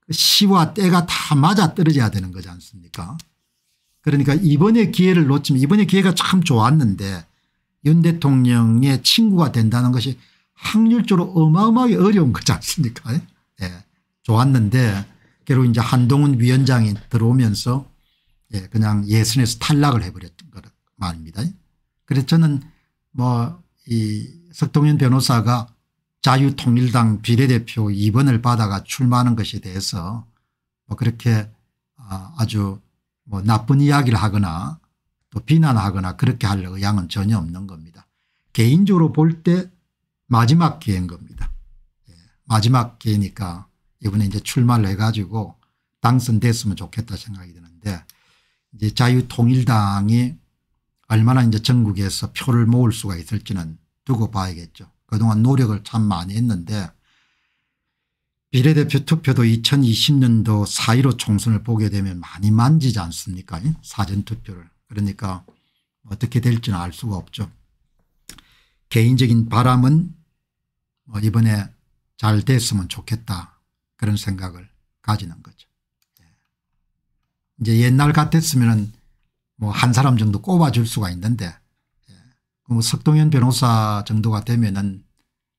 그 시와 때가 다 맞아 떨어져야 되는 거지 않습니까? 그러니까 이번에 기회를 놓치면 이번에 기회가 참 좋았는데 윤 대통령의 친구가 된다는 것이 확률적으로 어마어마하게 어려운 거지 않습니까? 예. 예. 좋았는데 결국 이제 한동훈 위원장이 들어오면서 예. 그냥 예선에서 탈락을 해버렸던 거라. 말입니다. 그래서 저는 뭐 이 석동현 변호사가 자유통일당 비례대표 2번을 받아가 출마하는 것에 대해서 뭐 그렇게 아, 아주 뭐 나쁜 이야기를 하거나 또 비난하거나 그렇게 할 의향은 전혀 없는 겁니다. 개인적으로 볼 때 마지막 기회인 겁니다. 예. 마지막 기회니까 이번에 이제 출마를 해가지고 당선됐으면 좋겠다 생각이 드는데 이제 자유통일당이 얼마나 이제 전국에서 표를 모을 수가 있을지는 두고 봐야겠죠. 그동안 노력을 참 많이 했는데 비례대표 투표도 2020년도 4.15 총선을 보게 되면 많이 만지지 않습니까 사전투표를. 그러니까 어떻게 될지는 알 수가 없죠. 개인적인 바람은 뭐 이번에 잘 됐으면 좋겠다 그런 생각을 가지는 거죠. 예. 이제 옛날 같았으면 뭐한 사람 정도 꼽아줄 수가 있는데 예. 그 뭐 석동현 변호사 정도가 되면은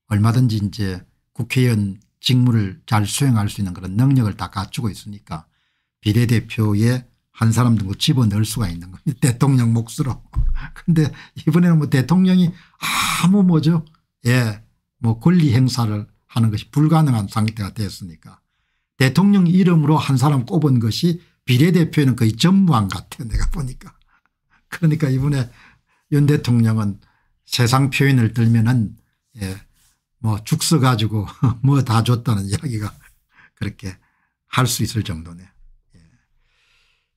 얼마든지 이제 국회의원 직무를 잘 수행할 수 있는 그런 능력을 다 갖추고 있으니까 비례대표에 한 사람 정도 집어넣을 수가 있는 겁니다. <laughs> 대통령 몫으로. 그런데 <laughs> 이번에는 뭐 대통령이 아무 뭐죠. 예. 뭐 권리 행사를 하는 것이 불가능한 상태가 되었으니까 대통령 이름으로 한 사람 꼽은 것이 비례대표는 거의 전무왕 같아요 내가 보니까. <laughs> 그러니까 이번에 윤 대통령은 세상 표현을 들면은 예, 뭐 죽서 가지고 <laughs> 뭐 다 줬다는 이야기가 그렇게 할 수 있을 정도네 예.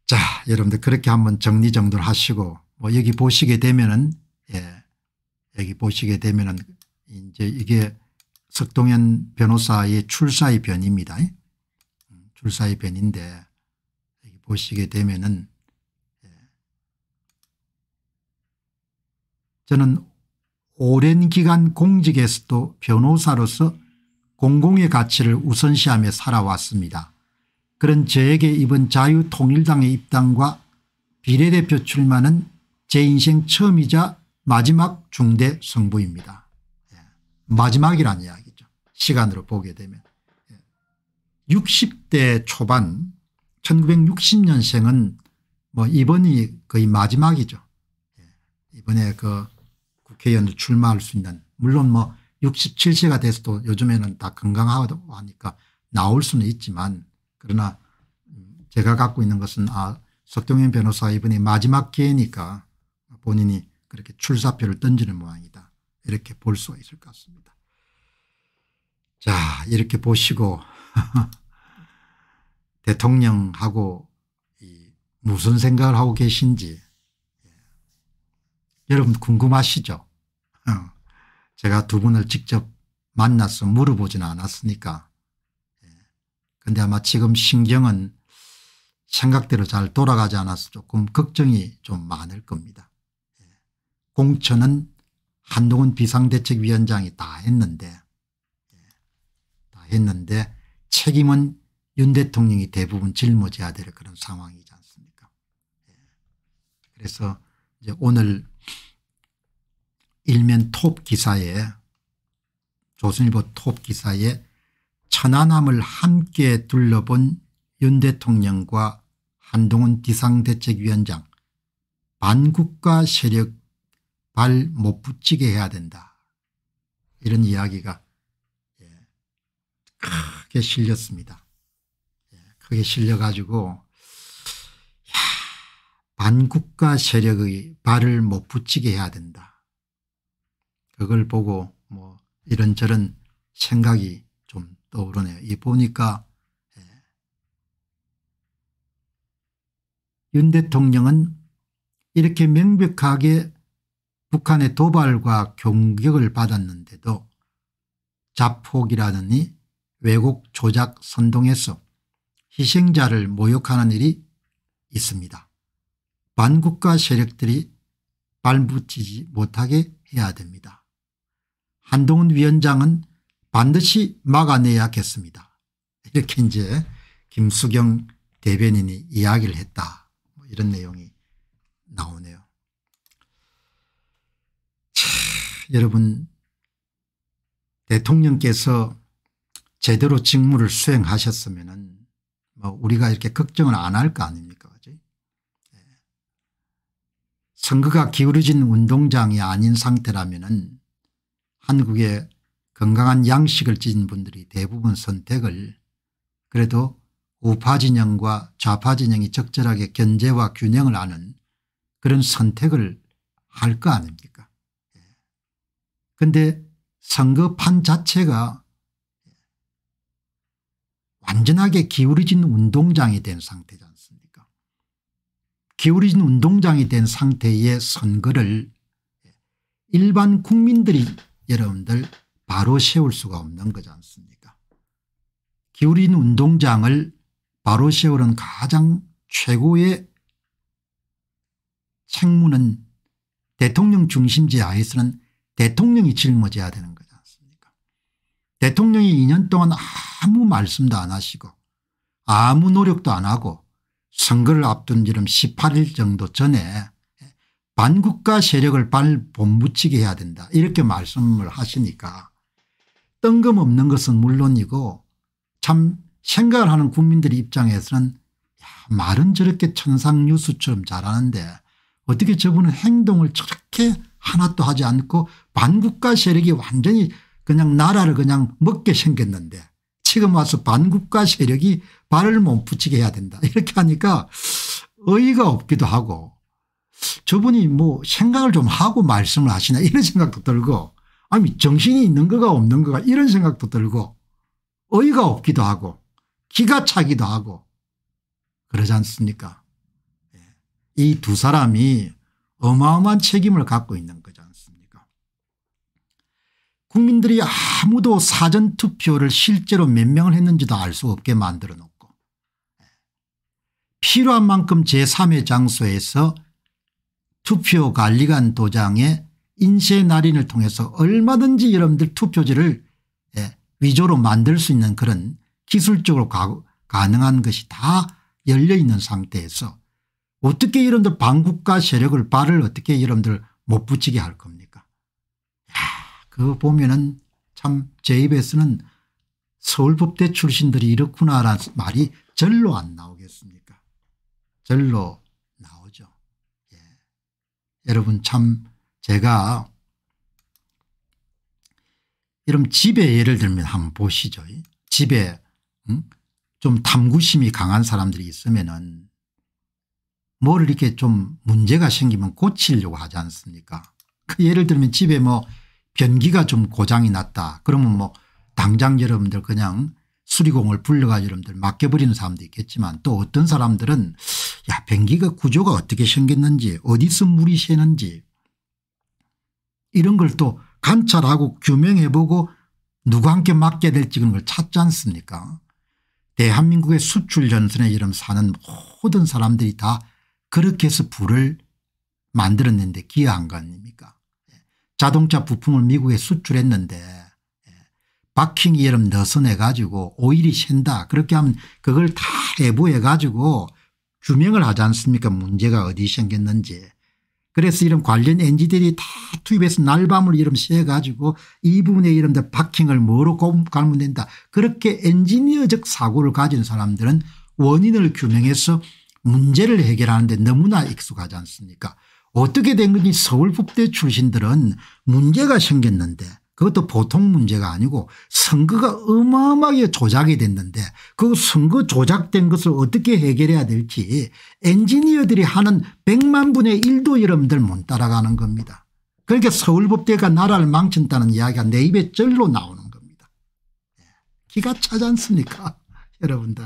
자 여러분들 그렇게 한번 정리정돈 하시고 뭐 여기 보시게 되면은 예, 여기 보시게 되면은 이제 이게 석동현 변호사의 출사의 변입니다. 음, 출사의 변인데 보시게 되면은 예. 저는 오랜 기간 공직에서도 변호사로서 공공의 가치를 우선시하며 살아왔습니다. 그런 저에게 이번 자유통일당의 입당과 비례대표 출마는 제 인생 처음이자 마지막 중대 승부입니다. 예. 마지막이란 이야기죠. 시간으로 보게 되면. 60대 예. 초반 1960년생은 뭐 이번이 거의 마지막이죠. 예. 이번에 그 국회의원을 출마할 수 있는 물론 뭐 67세가 돼서도 요즘에는 다 건강하다고 하니까 나올 수는 있지만 그러나 제가 갖고 있는 것은 아 석동현 변호사 이번이 마지막 기회니까 본인이 그렇게 출사표를 던지는 모양이다 이렇게 볼 수 있을 것 같습니다. 자 이렇게 보시고 <laughs> 대통령하고 무슨 생각을 하고 계신지 예. 여러분 궁금하시죠? 어. 제가 두 분을 직접 만나서 물어보지는 않았으니까. 예. 근데 아마 지금 신경은 생각대로 잘 돌아가지 않아서 조금 걱정이 좀 많을 겁니다. 예. 공천은 한동훈 비상대책위원장이 다 했는데 다 했는데 책임은 윤 대통령이 대부분 짊어져야 될 그런 상황이지 않습니까. 예. 그래서 이제 오늘 일면 톱 기사에 조선일보 톱 기사에 천안함을 함께 둘러본 윤 대통령과 한동훈 비상대책위원장 반국가 세력 발 못 붙이게 해야 된다. 이런 이야기가 예, 크게 실렸습니다. 그게 실려가지고 야, 반국가 세력의 발을 못 붙이게 해야 된다. 그걸 보고 뭐 이런저런 생각이 좀 떠오르네요. 이 보니까 예. 윤 대통령은 이렇게 명백하게 북한의 도발과 공격을 받았는데도 자폭이라느니 왜곡 조작 선동해서 희생자를 모욕하는 일이 있습니다. 반국가 세력들이 발붙이지 못하게 해야 됩니다. 한동훈 위원장은 반드시 막아내야겠습니다. 이렇게 이제 김수경 대변인이 이야기를 했다. 뭐 이런 내용이 나오네요. 차, 여러분 대통령께서 제대로 직무를 수행하셨으면 뭐 우리가 이렇게 걱정을 안 할 거 아닙니까 그지 예. 선거가 기울어진 운동장이 아닌 상태라면 한국의 건강한 양식을 지닌 분들이 대부분 선택을 그래도 우파 진영과 좌파 진영이 적절하게 견제와 균형을 아는 그런 선택을 할 거 아닙니까 그런데 예. 선거판 자체가 완전하게 기울어진 운동장이 된 상태지 않습니까 기울어진 운동장이 된 상태의 선거를 일반 국민들이 여러분들 바로 세울 수가 없는 거지 않습니까 기울인 운동장을 바로 세우는 가장 최고의 책무는 대통령 중심제 하에서는 대통령이 짊어져야 되는 대통령이 2년 동안 아무 말씀도 안 하시고 아무 노력도 안 하고 선거를 앞둔 지름 18일 정도 전에 반국가 세력을 발본붙이게 해야 된다 이렇게 말씀을 하시니까 뜬금없는 것은 물론이고 참 생각을 하는 국민들의 입장에서는 야, 말은 저렇게 천상유수처럼 잘하는데 어떻게 저분은 행동을 저렇게 하나도 하지 않고 반국가 세력이 완전히 그냥 나라를 그냥 먹게 생겼는데 지금 와서 반국가 세력이 발을 못 붙이게 해야 된다 <laughs> 이렇게 하니까 의의가 없기도 하고 저분이 뭐 생각을 좀 하고 말씀을 하시나 이런 생각도 들고 아니 정신이 있는 거가 없는 거가 이런 생각도 들고 의의가 없기도 하고 기가 차기도 하고 그러지 않습니까 예. 이두 사람이 어마어마한 책임을 갖고 있는 거잖아요 국민들이 아무도 사전투표를 실제로 몇 명을 했는지도 알 수 없게 만들어 놓고 예, 필요한 만큼 제3의 장소에서 투표관리관 도장에 인쇄 날인을 통해서 얼마든지 여러분들 투표지를 예, 위조로 만들 수 있는 그런 기술적으로 가능한 것이 다 열려있는 상태에서 어떻게 여러분들 반국가 세력을 발을 어떻게 여러분들 못 붙이게 할 겁니까 그거 보면은 참 제 입에서는 서울법대 출신들이 이렇구나라는 말이 절로 안 나오겠습니까 절로 나오죠. 예. 여러분 참 제가 이런 집에 예를 들면 한번 보시죠. 집에 음? 좀 탐구심이 강한 사람들이 있으면은 뭘 이렇게 좀 문제가 생기면 고치려고 하지 않습니까? 그 예를 들면 집에 뭐 변기가 좀 고장이 났다 그러면 뭐 당장 여러분들 그냥 수리공을 불러가지고 여러분들 맡겨버리는 사람도 있겠지만 또 어떤 사람들은 야 변기가 구조가 어떻게 생겼는지 어디서 물이 새는지 이런 걸 또 관찰하고 규명해보고 누구한테 맡겨야 될지 그런 걸 찾지 않습니까 대한민국의 수출 전선에 이름 사는 모든 사람들이 다 그렇게 해서 불을 만들어낸 데 기여한 거 아닙니까 자동차 부품을 미국에 수출했는데 예, 바킹 이름 넣어내 가지고 오일이 샌다 그렇게 하면 그걸 다해부해 가지고 규명을 하지 않습니까 문제가 어디 생겼는지 그래서 이런 관련 엔지들이 다 투입해서 날밤을 이름 씌워 가지고 이 부분에 이름 바킹을 뭐로 가면 된다 그렇게 엔지니어적 사고를 가진 사람들은 원인을 규명해서 문제를 해결하는데 너무나 익숙하지 않습니까 어떻게 된 건지 서울법대 출신들은 문제가 생겼는데 그것도 보통 문제가 아니고 선거가 어마어마하게 조작이 됐는데 그 선거 조작된 것을 어떻게 해결해야 될지 엔지니어들이 하는 100만 분의 1도 여러분들 못 따라가는 겁니다. 그러니까 서울법대가 나라를 망친다는 이야기가 내 입에 절로 나오는 겁니다. 예, 기가 차지 않습니까 <laughs> 여러분들.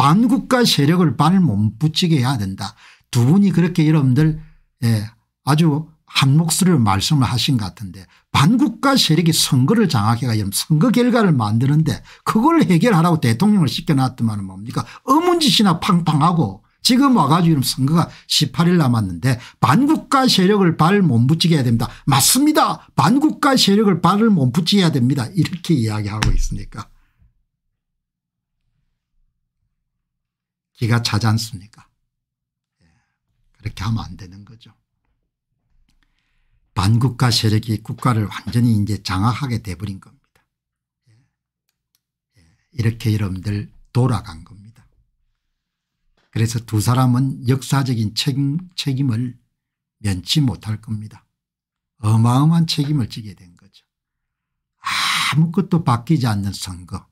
반국가 세력을 발을 못 붙이게 해야 된다. 두 분이 그렇게 여러분들 예, 아주 한 목소리로 말씀을 하신 것 같은데 반국가 세력이 선거를 장악해가 여러분 선거 결과를 만드는데 그걸 해결하라고 대통령을 시켜놨더만 뭡니까 어문짓이나 팡팡하고 지금 와가지고 이런 선거가 18일 남았는데 반국가 세력을 발 못 붙이게 해야 됩니다. 맞습니다. 반국가 세력을 발을 못 붙이게 해야 됩니다. 이렇게 이야기하고 있으니까 기가 차지 않습니까? 예, 그렇게 하면 안 되는 거죠. 반국가 세력이 국가를 완전히 이제 장악하게 돼버린 겁니다. 예, 예, 이렇게 여러분들 돌아간 겁니다. 그래서 두 사람은 역사적인 책임, 을 면치 못할 겁니다. 어마어마한 책임을 지게 된 거죠. 아무것도 바뀌지 않는 선거.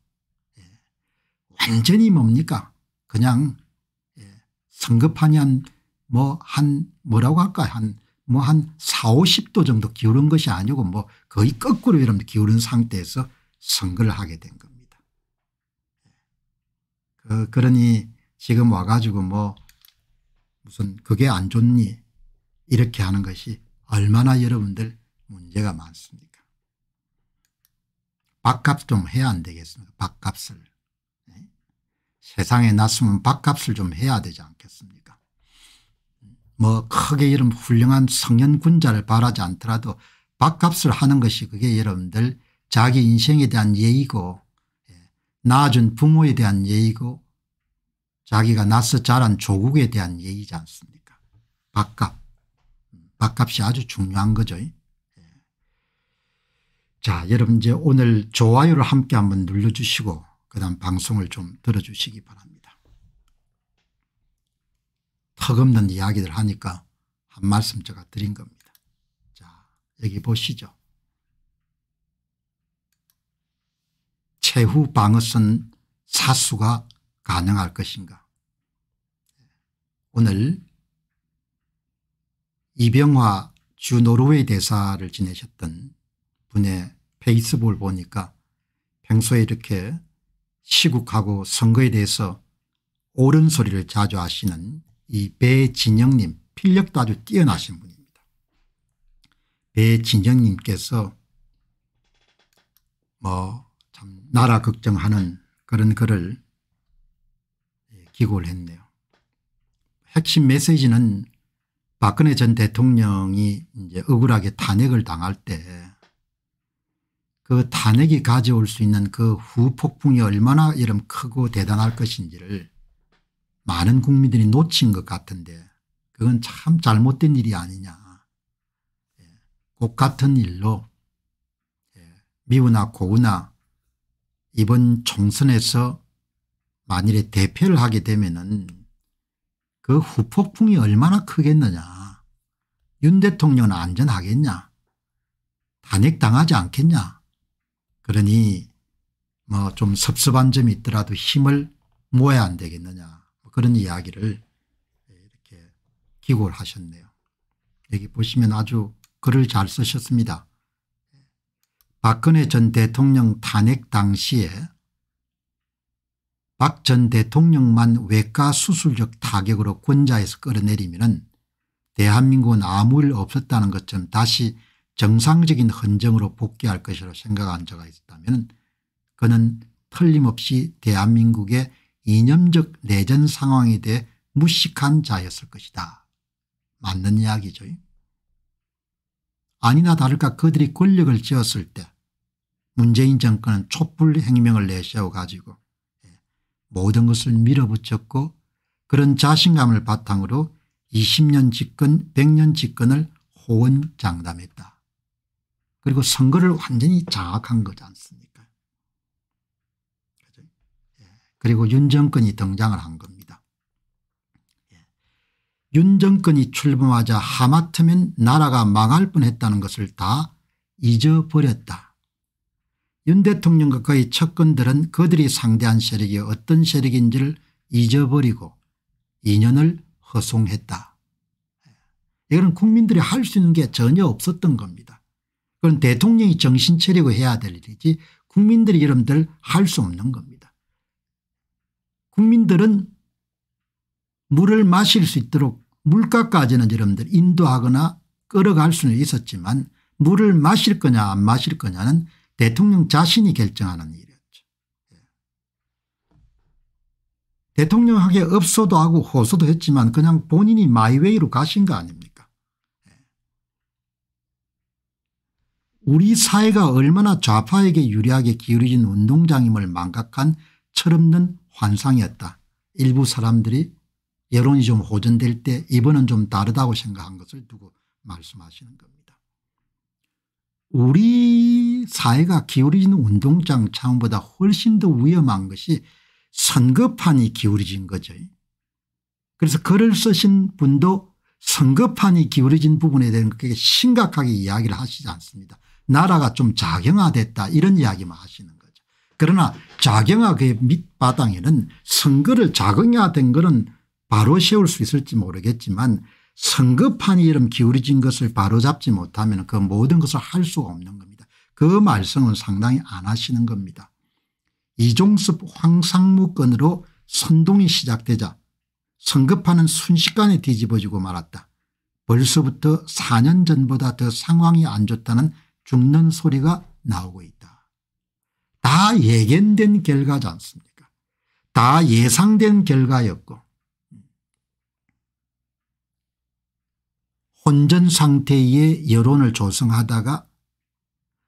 완전히 뭡니까 그냥 예, 성급하니 한뭐한 뭐, 뭐라고 할까 한 뭐 한 4, 50도 정도 기울은 것이 아니고 뭐 거의 거꾸로 이런 기울은 상태에서 선거를 하게 된 겁니다. 예. 그, 그러니 지금 와가지고 뭐 무슨 그게 안 좋니 이렇게 하는 것이 얼마나 여러분들 문제가 많습니까. 밥값 좀 해야 안 되겠습니까 밥값을. 세상에 났으면 밥값을 좀 해야 되지 않겠습니까 뭐 크게 이런 훌륭한 성년군자를 바라지 않더라도 밥값을 하는 것이 그게 여러분들 자기 인생에 대한 예의고 예, 낳아준 부모에 대한 예의고 자기가 낳서 자란 조국에 대한 예의지 않습니까 밥값 밥값이 아주 중요한 거죠 예. 자 여러분 이제 오늘 좋아요를 함께 한번 눌러주시고 그다음 방송을 좀 들어주시기 바랍니다. 턱없는 이야기들 하니까 한 말씀 제가 드린 겁니다. 자 여기 보시죠. 최후 방어선 사수가 가능할 것인가 오늘 이병화 주 노르웨이 대사를 지내셨던 분의 페이스북을 보니까 평소에 이렇게 시국하고 선거에 대해서 옳은 소리를 자주 하시는 이 배진영님 필력도 아주 뛰어나신 분입니다. 배진영님께서 뭐참 나라 걱정하는 그런 글을 예, 기고를 했네요. 핵심 메시지는 박근혜 전 대통령이 이제 억울하게 탄핵을 당할 때그 탄핵이 가져올 수 있는 그 후폭풍이 얼마나 이름 크고 대단할 것인지를 많은 국민들이 놓친 것 같은데 그건 참 잘못된 일이 아니냐. 꼭 예. 같은 일로 예. 미우나 고우나 이번 총선에서 만일에 대표를 하게 되면은 그 후폭풍이 얼마나 크겠느냐. 윤 대통령은 안전하겠냐. 탄핵당하지 않겠냐. 그러니 뭐 좀 섭섭한 점이 있더라도 힘을 모아야 안 되겠느냐 그런 이야기를 이렇게 기고를 하셨네요. 여기 보시면 아주 글을 잘 쓰셨습니다. 박근혜 전 대통령 탄핵 당시에 박 전 대통령만 외과 수술적 타격으로 권좌에서 끌어내리면 대한민국은 아무 일 없었다는 것처럼 다시 정상적인 헌정으로 복귀할 것이라 고 생각한 자가 있었다면 그는 틀림없이 대한민국의 이념적 내전 상황에 대해 무식한 자였을 것이다. 맞는 이야기죠. 아니나 다를까 그들이 권력을 쥐었을 때 문재인 정권은 촛불 혁명을 내세워 가지고 예, 모든 것을 밀어붙였고 그런 자신감을 바탕으로 20년 집권 100년 집권을 호언장담했다. 그리고 선거를 완전히 장악한 거지 않습니까 예. 그리고 윤정권이 등장을 한 겁니다. 예. 윤정권이 출범하자 하마터면 나라가 망할 뻔했다는 것을 다 잊어버렸다. 윤 대통령과 그의 측근들은 그들이 상대한 세력이 어떤 세력인지를 잊어버리고 인연을 허송했다. 예. 이거는 국민들이 할 수 있는 게 전혀 없었던 겁니다. 그건 대통령이 정신 차리고 해야 될 일이지 국민들이 여러분들 할 수 없는 겁니다. 국민들은 물을 마실 수 있도록 물가까지는 여러분들 인도하거나 끌어갈 수는 있었지만 물을 마실 거냐 안 마실 거냐는 대통령 자신이 결정하는 일이었죠. 대통령에게 업소도 하고 호소도 했지만 그냥 본인이 마이웨이로 가신 거 아닙니까 우리 사회가 얼마나 좌파에게 유리하게 기울여진 운동장임을 망각한 철없는 환상이었다. 일부 사람들이 여론이 좀 호전될 때 이번은 좀 다르다고 생각한 것을 두고 말씀하시는 겁니다. 우리 사회가 기울어진 운동장 차원보다 훨씬 더 위험한 것이 선거판이 기울어진 거죠. 그래서 글을 쓰신 분도 선거판이 기울어진 부분에 대한 그게 심각하게 이야기를 하시지 않습니다. 나라가 좀 자경화됐다 이런 이야기만 하시는 거죠. 그러나 자경화 그밑바닥에는 선거를 자경화된 것은 바로 세울 수 있을지 모르겠지만 선거판이 이름 기울어진 것을 바로잡지 못하면 그 모든 것을 할 수가 없는 겁니다. 그 말씀은 상당히 안 하시는 겁니다. 이종섭 황상무 건으로 선동이 시작되자 선거판은 순식간에 뒤집어지고 말았다. 벌써부터 4년 전보다 더 상황이 안 좋다는 죽는 소리가 나오고 있다. 다 예견된 결과지 않습니까 다 예상된 결과였고 혼전 상태의 여론을 조성하다가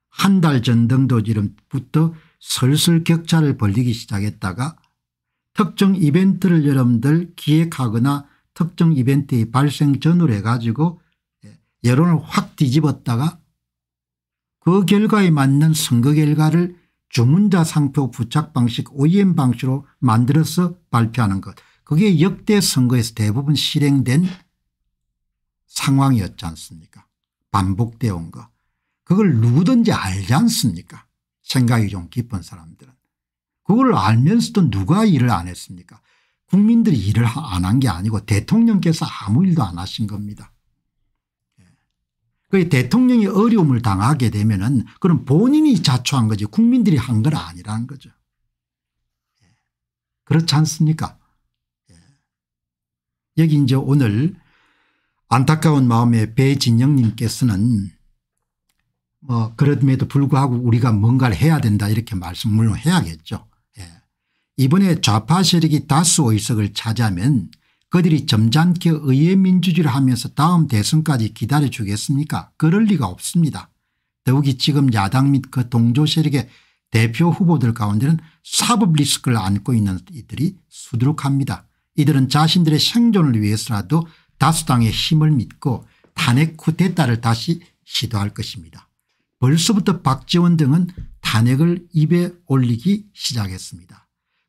한 달전 정도부터 슬슬 격차를 벌리기 시작했다가 특정 이벤트를 여러분들 기획하거나 특정 이벤트의 발생 전후로 해가지고 예, 여론을 확 뒤집었다가 그 결과에 맞는 선거 결과를 주문자 상표 부착 방식 OEM 방식으로 만들어서 발표하는 것. 그게 역대 선거에서 대부분 실행된 상황이었지 않습니까 반복되어 온 거. 그걸 누구든지 알지 않습니까 생각이 좀 깊은 사람들은. 그걸 알면서도 누가 일을 안 했습니까 국민들이 일을 안 한 게 아니고 대통령께서 아무 일도 안 하신 겁니다. 그 대통령이 어려움을 당하게 되면은 그럼 본인이 자초한 거지 국민들이 한 건 아니라는 거죠. 예. 그렇지 않습니까? 예. 여기 이제 오늘 안타까운 마음에 배진영님께서는 뭐 그럼에도 불구하고 우리가 뭔가를 해야 된다 이렇게 말씀 을 해야겠죠. 예. 이번에 좌파 세력이 다수 의석을 차지하면 그들이 점잖게 의회 민주주의를 하면서 다음 대선까지 기다려주겠습니까 그럴 리가 없습니다. 더욱이 지금 야당 및 그 동조 세력의 대표 후보들 가운데는 사법 리스크를 안고 있는 이들이 수두룩합니다. 이들은 자신들의 생존을 위해서라도 다수당의 힘을 믿고 탄핵 쿠데타를 다시 시도할 것입니다. 벌써부터 박지원 등은 탄핵을 입에 올리기 시작했습니다.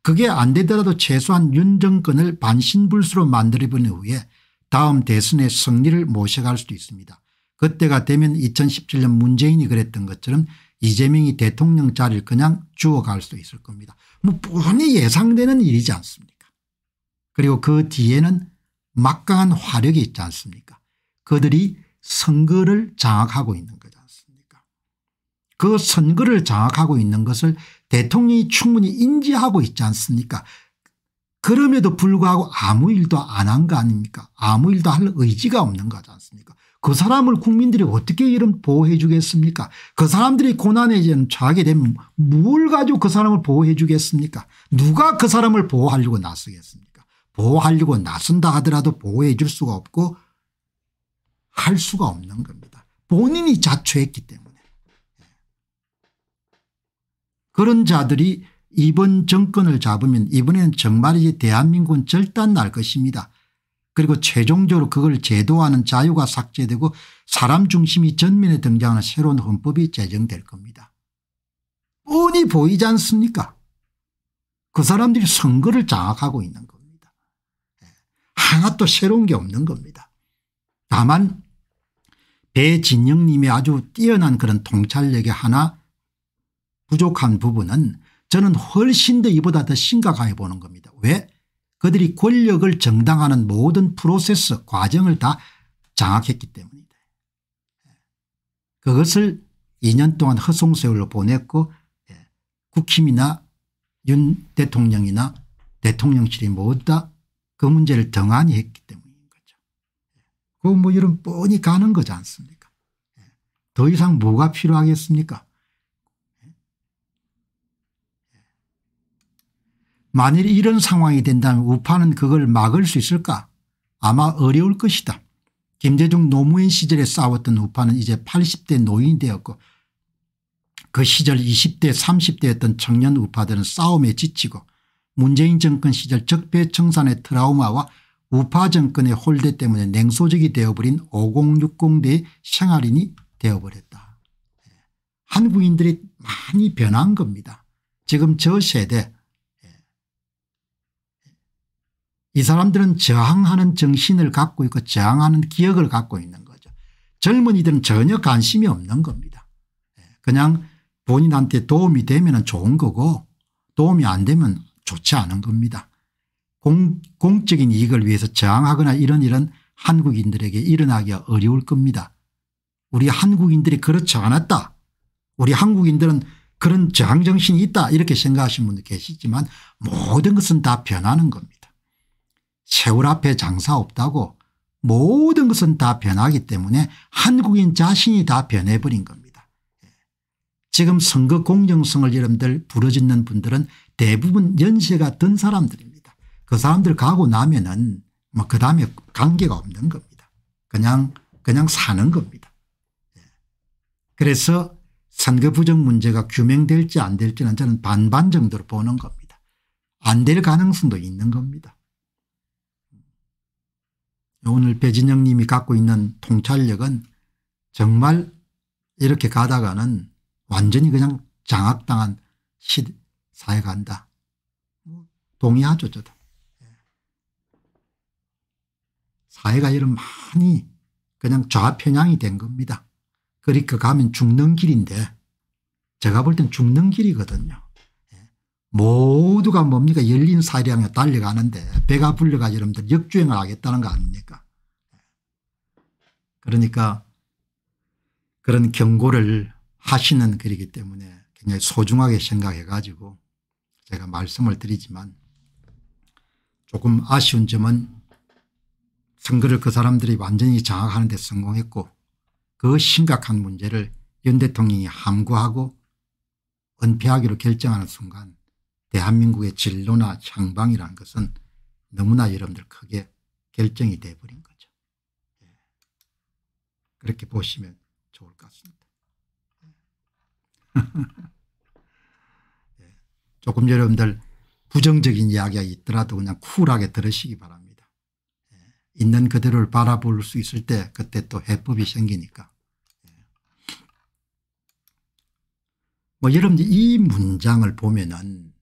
그게 안 되더라도 최소한 윤 정권을 반신불수로 만들어본 후에 다음 대선의 승리를 모셔갈 수도 있습니다. 그때가 되면 2017년 문재인이 그랬던 것처럼 이재명이 대통령 자리를 그냥 주워갈 수 있을 겁니다. 뭐 뻔히 예상되는 일이지 않습니까 그리고 그 뒤에는 막강한 화력이 있지 않습니까 그들이 선거를 장악하고 있는 거지 않습니까 그 선거를 장악하고 있는 것을 대통령이 충분히 인지하고 있지 않습니까 그럼에도 불구하고 아무 일도 안 한 거 아닙니까 아무 일도 할 의지가 없는 거지 않습니까 그 사람을 국민들이 어떻게 이런 보호해 주겠습니까 그 사람들이 고난에 처하게 되면 뭘 가지고 그 사람을 보호해 주겠습니까 누가 그 사람을 보호하려고 나서겠습니까 보호하려고 나선다 하더라도 보호해 줄 수가 없고 할 수가 없는 겁니다 본인이 자초했기 때문에 그런 자들이 이번 정권을 잡으면 이번에는 정말이지 대한민국은 절단 날 것입니다. 그리고 최종적으로 그걸 제도하는 자유가 삭제되고 사람 중심이 전면에 등장하는 새로운 헌법이 제정될 겁니다. 뻔히 보이지 않습니까 그 사람들이 선거를 장악하고 있는 겁니다. 예. 하나 또 새로운 게 없는 겁니다. 다만 배진영님의 아주 뛰어난 그런 통찰력이 하나 부족한 부분은 저는 훨씬 더 이보다 더 심각하게 보는 겁니다. 왜? 그들이 권력을 정당하는 모든 프로세스 과정을 다 장악했기 때문이다. 그것을 2년 동안 허송세월로 보냈고 예, 국힘이나 윤 대통령이나 대통령실이 모두 다 그 문제를 등한히 했기 때문인 거죠. 예. 그뭐 이런 뻔히 가는 거지 않습니까 예. 더 이상 뭐가 필요하겠습니까 만일 이런 상황이 된다면 우파는 그걸 막을 수 있을까 아마 어려울 것이다. 김대중 노무현 시절에 싸웠던 우파는 이제 80대 노인이 되었고 그 시절 20대 30대였던 청년 우파들은 싸움에 지치고 문재인 정권 시절 적폐청산의 트라우마와 우파 정권의 홀대 때문에 냉소적이 되어버린 5060대의 생활인이 되어버렸다. 예. 한국인들이 많이 변한 겁니다. 지금 저 세대 이 사람들은 저항하는 정신을 갖고 있고 저항하는 기억을 갖고 있는 거죠. 젊은이들은 전혀 관심이 없는 겁니다. 예, 그냥 본인한테 도움이 되면 좋은 거고 도움이 안 되면 좋지 않은 겁니다. 공, 공적인 이익을 위해서 저항하거나 이런 일은 한국인들에게 일어나기가 어려울 겁니다. 우리 한국인들이 그렇지 않았다. 우리 한국인들은 그런 저항정신이 있다 이렇게 생각하시는 분도 계시지만 모든 것은 다 변하는 겁니다. 세월 앞에 장사 없다고 모든 것은 다 변하기 때문에 한국인 자신이 다 변해버린 겁니다. 지금 선거 공정성을 여러분들 부러짓는 분들은 대부분 연세가 든 사람들입니다. 그 사람들 가고 나면은 뭐 그 다음에 관계가 없는 겁니다. 그냥 그냥 사는 겁니다. 그래서 선거 부정 문제가 규명될지 안 될지는 저는 반반 정도로 보는 겁니다. 안 될 가능성도 있는 겁니다. 오늘 배진영 님이 갖고 있는 통찰력은 정말 이렇게 가다가는 완전히 그냥 장악당한 시, 사회 간다. 뭐, 동의하죠 저도. 예. 사회가 이런 많이 그냥 좌편향이 된 겁니다. 그러니까 가면 죽는 길인데 제가 볼 땐 죽는 길이거든요. 모두가 뭡니까 열린 사이에 달려가는데 배가 불려가 지 여러분들 역주행을 하겠다는 거 아닙니까 그러니까 그런 경고를 하시는 글이기 때문에 굉장히 소중하게 생각해 가지고 제가 말씀을 드리지만 조금 아쉬운 점은 선거를 그 사람들이 완전히 장악하는 데 성공했고 그 심각한 문제를 윤 대통령이 함구하고 은폐하기로 결정하는 순간 대한민국의 진로나 향방이라는 것은 너무나 여러분들 크게 결정이 돼버린 거죠. 예. 그렇게 보시면 좋을 것 같습니다. 예. <laughs> 예. 조금 여러분들 부정적인 이야기가 있더라도 그냥 쿨하게 들으시기 바랍니다. 있는 그대로를 바라볼 수 있을 때 그때 또 해법이 생기니까. 뭐 여러분들 이 문장을 보면은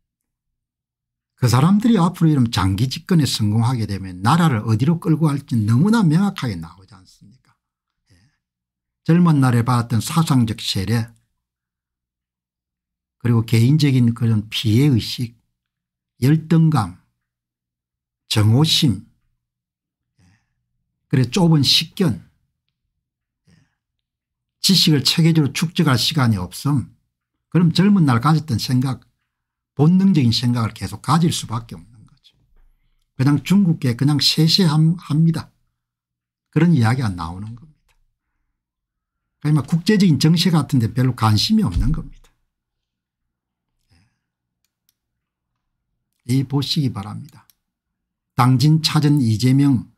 그 사람들이 앞으로 이런 장기 집권에 성공하게 되면 나라를 어디로 끌고 갈지 너무나 명확하게 나오지 않습니까 예. 젊은 날에 받았던 사상적 세례 그리고 개인적인 그런 피해의식 열등감 정오심 예. 그래 좁은 식견 예. 지식을 체계적으로 축적할 시간이 없음 그럼 젊은 날 가졌던 생각 본능적인 생각을 계속 가질 수밖에 없는 거죠. 그냥 중국계 그냥 세세합니다. 그런 이야기가 나오는 겁니다. 그러니까 국제적인 정세 같은 데 별로 관심이 없는 겁니다. 예. 이 보시기 바랍니다. 당진 찾은 이재명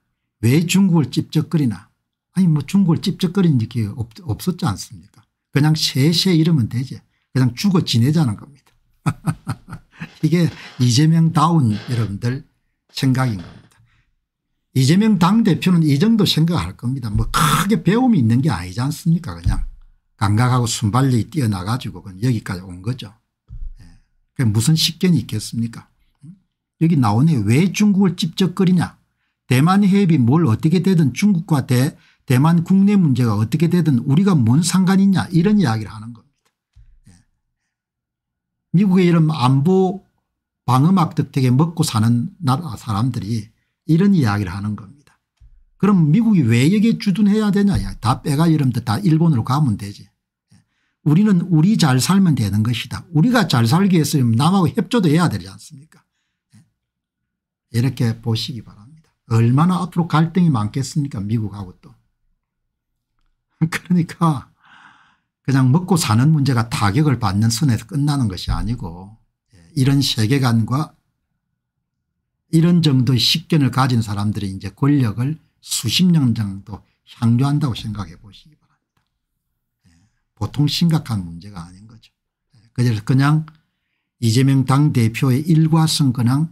왜 중국을 찝적거리나 아니 뭐 중국을 찝적거린 적이 없, 없었지 않습니까 그냥 세세 이러면 되지 그냥 죽어 지내자는 겁니다. <laughs> 이게 이재명 다운 여러분들 생각인 겁니다. 이재명 당대표는 이 정도 생각할 겁니다. 뭐 크게 배움이 있는 게 아니지 않습니까 그냥 감각하고 순발력이 뛰어나가지고 여기까지 온 거죠. 예. 무슨 식견이 있겠습니까 여기 나오네 왜 중국을 찝적거리냐 대만 해협이 뭘 어떻게 되든 중국과 대, 대만 국내 문제가 어떻게 되든 우리가 뭔 상관이냐 이런 이야기를 하는 거예요. 미국의 이런 안보 방어막 덕택에 먹고 사는 나라 사람들이 이런 이야기를 하는 겁니다. 그럼 미국이 왜 여기에 주둔해야 되냐 다 빼가 여러분다 일본으로 가면 되지. 우리는 우리 잘 살면 되는 것이다. 우리가 잘 살기 위해서 남하고 협조도 해야 되지 않습니까 예. 이렇게 보시기 바랍니다. 얼마나 앞으로 갈등이 많겠습니까 미국하고 또. <laughs> 그러니까 그냥 먹고 사는 문제가 타격을 받는 선에서 끝나는 것이 아니고 예, 이런 세계관과 이런 정도의 식견을 가진 사람들이 이제 권력을 수십 년 정도 향유한다고 생각해 보시기 바랍니다. 예, 보통 심각한 문제가 아닌 거죠. 예, 그래서 그냥 이재명 당대표의 일과성 그냥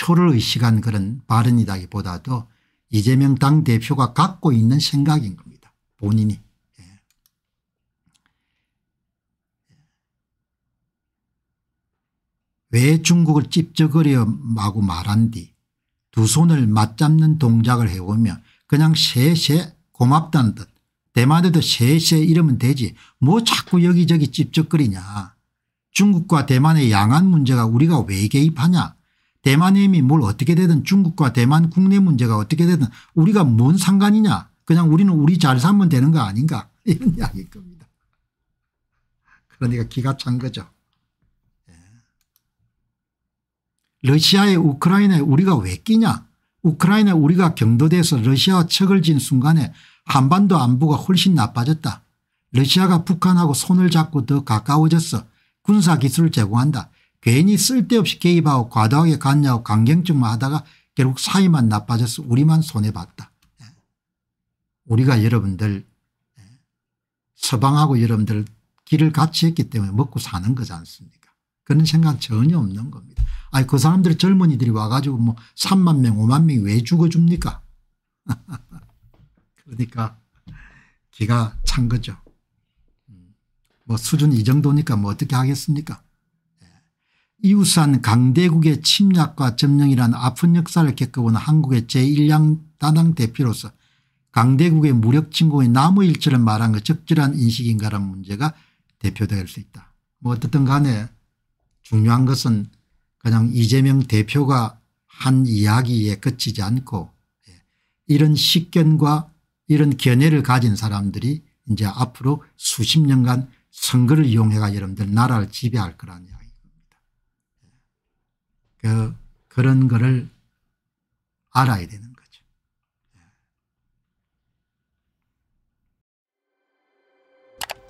표를 의식한 그런 발언이다기보다도 이재명 당대표가 갖고 있는 생각인 겁니다. 본인이. 왜 중국을 찝적거려 마구 말한뒤 두 손을 맞잡는 동작을 해오며 그냥 셋쉐 고맙다는 듯 대만에도 셋쉐 이러면 되지 뭐 자꾸 여기저기 찝적거리냐 중국과 대만의 양안 문제가 우리가 왜 개입하냐 대만의 이뭘 어떻게 되든 중국과 대만 국내 문제가 어떻게 되든 우리가 뭔 상관이냐 그냥 우리는 우리 잘 살면 되는 거 아닌가 이런 이야기일 겁니다. 그러니까 기가 찬 거죠. 러시아의 우크라이나에 우리가 왜 끼냐 우크라이나에 우리가 경도돼서 러시아와 척을 진 순간에 한반도 안보가 훨씬 나빠졌다. 러시아가 북한하고 손을 잡고 더 가까워졌어. 군사기술을 제공한다. 괜히 쓸데없이 개입하고 과도하게 갔냐고 강경증만 하다가 결국 사이만 나빠져서 우리만 손해봤다. 예. 우리가 여러분들 예. 서방하고 여러분들 길을 같이 했기 때문에 먹고 사는 거지 않습니까 그런 생각 전혀 없는 겁니다. 아니 그 사람들 젊은이들이 와가지고 뭐 3만 명 5만 명이 왜 죽어줍니까 <laughs> 그러니까 기가 찬 거죠. 뭐 수준 이 정도니까 뭐 어떻게 하겠습니까 예. 이웃한 강대국의 침략과 점령이란 아픈 역사를 겪어온 한국의 제1양 대표로서 강대국의 무력 침공의 남의 일처를 말한 것 그 적절한 인식인가라는 문제가 대표될 수 있다. 뭐 어떻든 간에 중요한 것은 그냥 이재명 대표가 한 이야기에 그치지 않고 예, 이런 식견과 이런 견해를 가진 사람들이 이제 앞으로 수십 년간 선거를 이용해가 여러분들 나라를 지배할 거라는 이야기입니다. 예, 그, 그런 거를 알아야 되는